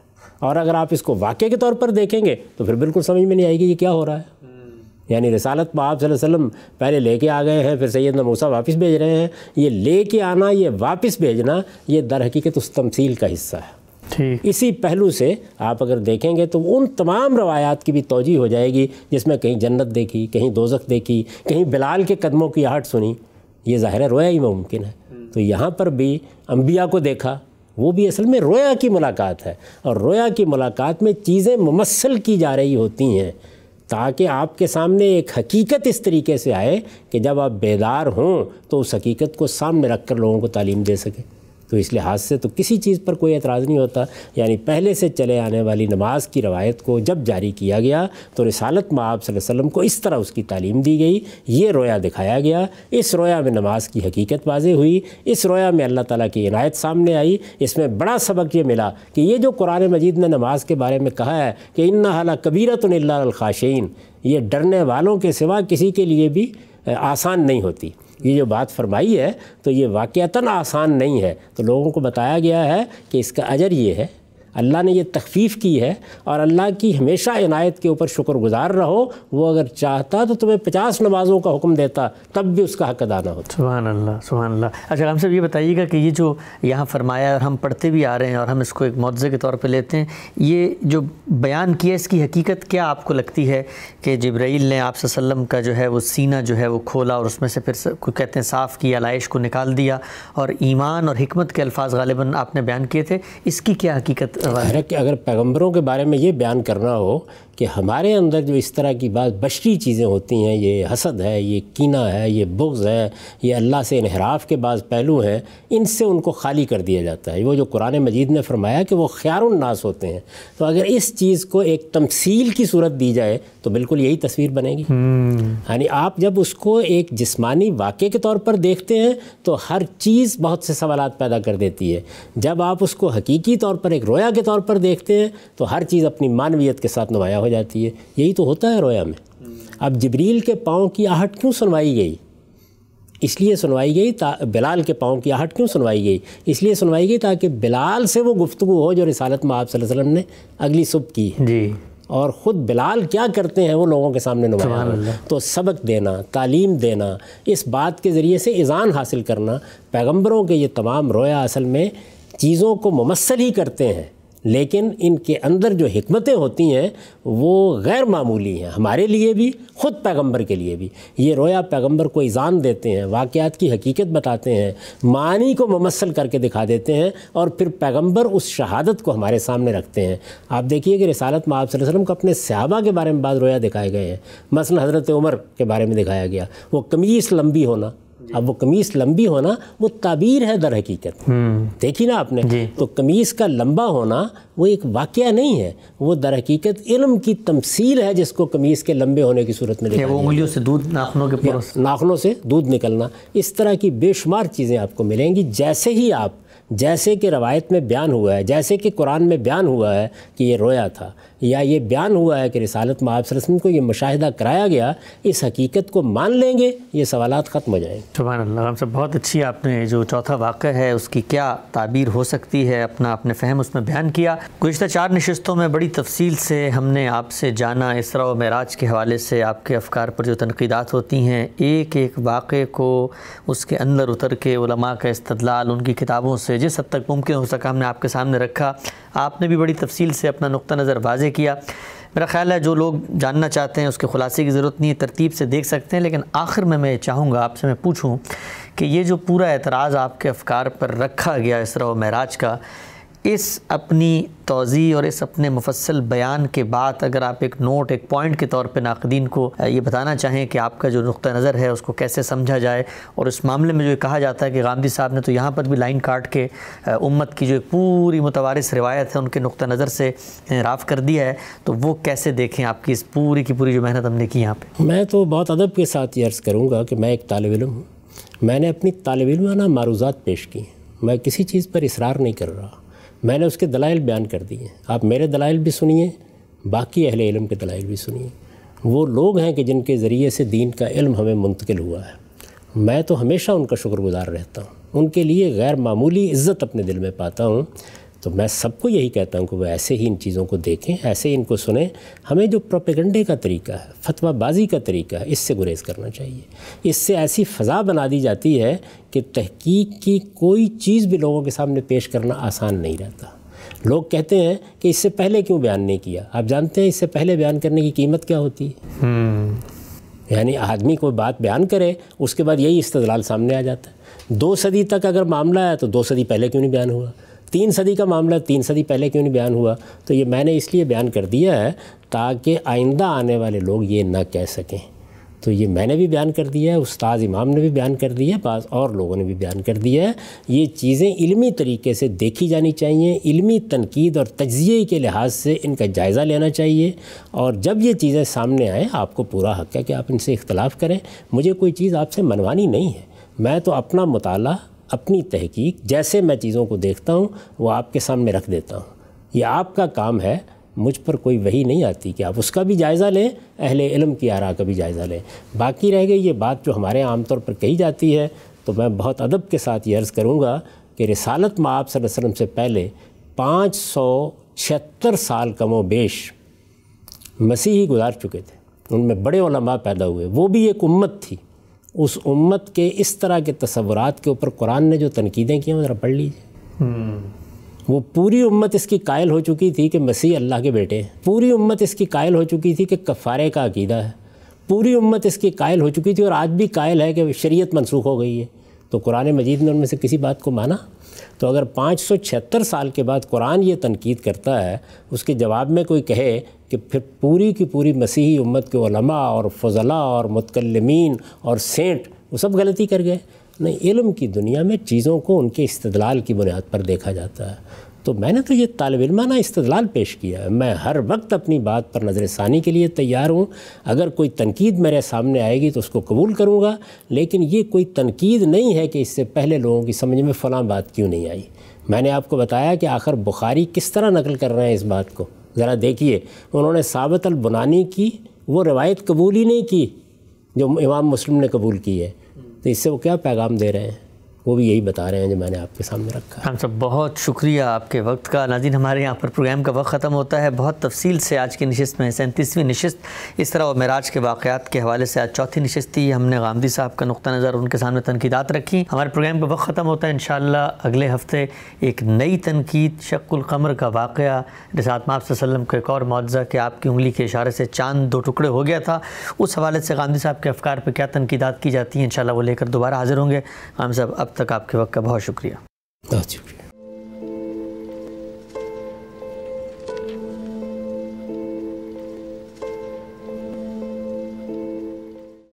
और अगर आप इसको वाक़े के तौर पर देखेंगे तो फिर बिल्कुल समझ में नहीं आएगी ये क्या हो रहा है हम्म। यानी रसालत में आप वसम पहले लेके आ गए हैं फिर सैद मूसा वापस भेज रहे हैं ये लेके आना ये वापस भेजना ये दर हकीकत उस तमसील का हिस्सा है इसी पहलू से आप अगर देखेंगे तो उन तमाम रवायात की भी तोजी हो जाएगी जिसमें कहीं जन्नत देखी कहीं दोजक देखी कहीं बिलाल के कदमों की आहट सुनी ये ज़ाहिर रोया ही मुमकिन है हम्म। तो यहाँ पर भी अम्बिया को देखा वो भी असल में रोया की मुलाकात है और रोया की मुलाकात में चीज़ें ममसल की जा रही होती हैं ताकि आपके सामने एक हकीकत इस तरीके से आए कि जब आप बेदार हों तो उस हकीकत को सामने रख कर लोगों को तालीम दे सकें तो इस लिहाज से तो किसी चीज़ पर कोई एतराज़ नहीं होता यानी पहले से चले आने वाली नमाज की रवायत को जब जारी किया गया तो रसालत माब वसम को इस तरह उसकी तालीम दी गई ये रोया दिखाया गया इस रोया में नमाज की हकीकत वाजह हुई इस रोया में अल्लाह ताली की इनायत सामने आई इसमें बड़ा सबक ये मिला कि ये जो कुरान मजीद ने नमाज के बारे में कहा है कि इन हाला कबीरत ये डरने वालों के सिवा किसी के लिए भी आसान नहीं होती ये जो बात फरमाई है तो ये वाक़ता आसान नहीं है तो लोगों को बताया गया है कि इसका अजर ये है अल्लाह ने ये तखफीफ़ की है और अल्लाह की हमेशा इनायत के ऊपर शुक्र गुज़ार रहो वो अगर चाहता तो तुम्हें पचास नमाज़ों का हुक्म देता तब भी उसका हक अदा ना होता सुबह अल्लाह सुबह अल्लाह अच्छा हम सब ये बताइएगा कि ये जो यहाँ फरमाया और हम पढ़ते भी आ रहे हैं और हम इसको एक मुआवजे के तौर पर लेते हैं ये जो बयान किया इसकी हकीकत क्या आपको लगती है कि जब्राइल ने आप सल्लम का जो है वो सीना जो है वो खोला और उसमें से फिर कहते हैं साफ़ किया लाइश को निकाल दिया और ईमान और हमत के अल्फाज गालिबा आपने बयान किए थे इसकी क्या हकीकत है कि अगर पैगंबरों के बारे में ये बयान करना हो कि हमारे अंदर जो इस तरह की बात बशरी चीज़ें होती हैं ये हसद है ये कीना है ये बुग्ज़ है ये अल्लाह से इनहराफ के बाद पहलू हैं इनसे उनको खाली कर दिया जाता है वो जो कुरान मजीद ने फरमाया कि वो ख्यारुन्नास होते हैं तो अगर इस चीज़ को एक तमसील की सूरत दी जाए तो बिल्कुल यही तस्वीर बनेगी हम्म। यानी आप जब उसको एक जिसमानी वाक़े के तौर पर देखते हैं तो हर चीज़ बहुत से सवाल पैदा कर देती है जब आप उसको हकीकी तौर पर एक रोया के तौर पर देखते हैं तो हर चीज़ अपनी मानवीयत के साथ नुमाया हो जाती है यही तो होता है रोया में हम्म। अब जबरील के पाँव की आहट क्यों सुनवाई गई इसलिए सुनवाई गई बिलाल के पाँव की आहट क्यों सुनवाई गई इसलिए सुनवाई गई ताकि बिलाल से वो गुफ्तु हो जो रिसालत में आप वसल्लम ने अगली सुबह की जी और ख़ुद बिलाल क्या करते हैं वो लोगों के सामने नुमाया तो सबक देना तालीम देना इस बात के ज़रिए से इज़ान हासिल करना पैगम्बरों के ये तमाम रोया असल में चीज़ों को ममसल ही करते हैं लेकिन इनके अंदर जो हमतें होती हैं वो गैर मामूली हैं हमारे लिए भी ख़ुद पैगंबर के लिए भी ये रोया पैगंबर को इज़ान देते हैं वाक़ात की हकीकत बताते हैं मानी को ममसल करके दिखा देते हैं और फिर पैगंबर उस शहादत को हमारे सामने रखते हैं आप देखिए कि रसालत में आप को अपने सहाबा के बारे में बाद रोया दिखाए गए हैं मसल हज़रत उमर के बारे में दिखाया गया वो कमीज़ लंबी होना अब वो कमीज़ लंबी होना वो ताबीर है दर हकीकत हम्म। देखी ना आपने तो कमीज़ का लंबा होना वो एक वाक़ नहीं है वो दर हकीकत इलम की तमसील है जिसको कमीज़ के लंबे होने की सूरत में वो उंगलियों से दूध नाखनों के नाखनों से दूध निकलना इस तरह की बेशुमार चीज़ें आपको मिलेंगी जैसे ही आप जैसे कि रवायत में बयान हुआ है जैसे कि कुरान में बयान हुआ है कि ये रोया था या ये बयान हुआ है कि रिसालत में आपसे सरसम को ये मुशाहिदा कराया गया इस हकीकत को मान लेंगे ये सवाल ख़त्म हो जाएंगे सुबह साहब बहुत अच्छी आपने जो चौथा वाक़ है उसकी क्या ताबीर हो सकती है अपना आपने फहम उसमें बयान किया गुज्त चार नशस्तों में बड़ी तफसील से हमने आपसे जाना इसरा व महराज के हवाले से आपके अफकार पर जो तनकीदात होती हैं एक एक वाक़े को उसके अंदर उतर के उलमा का इस्तलाल उनकी किताबों से जिस हद तक मुमकिन हो सका हमने आपके सामने रखा आपने भी बड़ी तफसील से अपना नुक़ नज़र वाजे किया मेरा ख्याल है जो लोग जानना चाहते हैं उसके खुलासे की ज़रूरत नहीं है तरतीब से देख सकते हैं लेकिन आखिर में मैं चाहूँगा आपसे मैं पूछूँ कि ये जो पूरा एतराज़ आपके अफकार पर रखा गया इसरा मराज का इस अपनी तोज़ी और इस अपने मुफसल बयान के बाद अगर आप एक नोट एक पॉइंट के तौर पर नाकदीन को ये बताना चाहें कि आपका जो नुक़ नज़र है उसको कैसे समझा जाए और इस मामले में जो कहा जाता है कि गांधी साहब ने तो यहाँ पर भी लाइन काट के उम्मत की जो एक पूरी मुतवारस रवायत है उनके नुक़ नज़र से राफ कर दिया है तो वो कैसे देखें आपकी इस पूरी की पूरी जो मेहनत हमने की यहाँ पर मैं तो बहुत अदब के साथ ये अर्ज़ करूँगा कि मैं एक तालब इम हूँ मैंने अपनी तालब इलमाना मारूज़ात पेश की मैं किसी चीज़ पर इसरार नहीं कर रहा मैंने उसके दलाइल बयान कर दिए आप मेरे दलाइल भी सुनिए बाकी अहले इलम के दलाइल भी सुनिए वो लोग हैं कि जिनके ज़रिए से दीन का इल्म हमें मुंतकिल हुआ है मैं तो हमेशा उनका शुक्रगुजार रहता हूँ उनके लिए गैर मामूली इज़्ज़त अपने दिल में पाता हूँ तो मैं सबको यही कहता हूँ कि वो ऐसे ही इन चीज़ों को देखें ऐसे ही इनको सुने हमें जो प्रोपेगंडे का तरीका है फतवाबाजी का तरीका है इससे गुरेज करना चाहिए इससे ऐसी फ़ज़ा बना दी जाती है कि तहकीक की कोई चीज़ भी लोगों के सामने पेश करना आसान नहीं रहता लोग कहते हैं कि इससे पहले क्यों बयान नहीं किया आप जानते हैं इससे पहले बयान करने की कीमत क्या होती है हम्म। यानी आदमी कोई बात बयान करे उसके बाद यही इस्तलाल सामने आ जाता है दो सदी तक अगर मामला आया तो दो सदी पहले क्यों नहीं बयान हुआ तीन सदी का मामला तीन सदी पहले क्यों नहीं बयान हुआ तो ये मैंने इसलिए बयान कर दिया है ताकि आइंदा आने वाले लोग ये ना कह सकें तो ये मैंने भी बयान कर दिया है उस्ताद इमाम ने भी बयान कर दिया है बाज़ और लोगों ने भी बयान कर दिया है ये चीज़ें इल्मी तरीके से देखी जानी चाहिए इल्मी तनकीद और तजिए के लिहाज से इनका जायज़ा लेना चाहिए और जब ये चीज़ें सामने आएँ आपको पूरा हक है कि आप इनसे इख्तलाफ करें मुझे कोई चीज़ आपसे मनवानी नहीं है मैं तो अपना मताल अपनी तहकीक जैसे मैं चीज़ों को देखता हूँ वो आपके सामने रख देता हूँ ये आपका काम है मुझ पर कोई वही नहीं आती कि आप उसका भी जायज़ा लें अहले इलम की आरा का भी जायज़ा लें बाकी रह गई ये बात जो हमारे आमतौर पर कही जाती है तो मैं बहुत अदब के साथ ये अर्ज़ करूँगा कि रसालत में आप वसल्लम से पहले पाँच सौ छिहत्तर साल कमो बेश मसीही गुजार चुके थे उनमें बड़े पैदा हुए वो भी एक उम्मत थी उस उम्मत के इस तरह के तस्वुरात के ऊपर कुरान ने जो तनकीदें की हैं ज़रा पढ़ लीजिए वो पूरी उम्मत इसकी कायल हो चुकी थी कि मसीह अल्लाह के बेटे हैं पूरी उम्मत इसकी कायल हो चुकी थी कि कफ़ारे का अकीदा है पूरी उम्मत इसकी कायल हो चुकी थी और आज भी कायल है कि शरीयत मनसूख हो गई है तो कुरान मजीद ने उनमें से किसी बात को माना तो अगर छिहत्तर साल के बाद कुरान ये तनकीद करता है उसके जवाब में कोई कहे कि फिर पूरी की पूरी मसीही उम्मत के उलमा और फजला और मतकलमीन और सेंट वो सब गलती कर गए नहीं इल्म की दुनिया में चीज़ों को उनके इस्तलाल की बुनियाद पर देखा जाता है तो मैंने तो ये तालब इलमाना इस्तलाल पेश किया है मैं हर वक्त अपनी बात पर नज़र षानी के लिए तैयार हूँ अगर कोई तनकीद मेरे सामने आएगी तो उसको कबूल करूँगा लेकिन ये कोई तनकीद नहीं है कि इससे पहले लोगों की समझ में फ़लाँ बात क्यों नहीं आई मैंने आपको बताया कि आखिर बुखारी किस तरह नकल कर रहे हैं इस बात को ज़रा देखिए उन्होंने सबत अलबुनानी की वो रवायत कबूल ही नहीं की जो इमाम मुस्लिम ने कबूल की है तो इससे वो क्या पैगाम दे रहे हैं वो भी यही बता रहे हैं जो मैंने आपके सामने रखा हम सब बहुत शुक्रिया आपके वक्त का नाजिन हमारे यहाँ पर प्रोग्राम का वक्त ख़त्म होता है बहुत तफसील से आज की नशस्त में सैंतीसवीं नशस्त इस तरह और मराज के वाक़ात के हवाले से आज चौथी नशस्त थी हमने गांधी साहब का नुक़ नज़र उनके सामने तनकीदात रखी हमारे प्रोग्राम का वक्त ख़त्म होता है इन अगले हफ्ते एक नई तनकीद शक्लकमर का वाक़ रिसात माप वसलम का एक और मुआवजा कि आपकी उंगली के इशारे से चांद दो टुकड़े हो गया था उस हवाले से गांधी साहब के अफकार पर क्या तनकीदात की जाती है इन वो लेकर दोबारा हाजिर होंगे गांधी साहब अब तक आपके वक्त का बहुत शुक्रिया बहुत शुक्रिया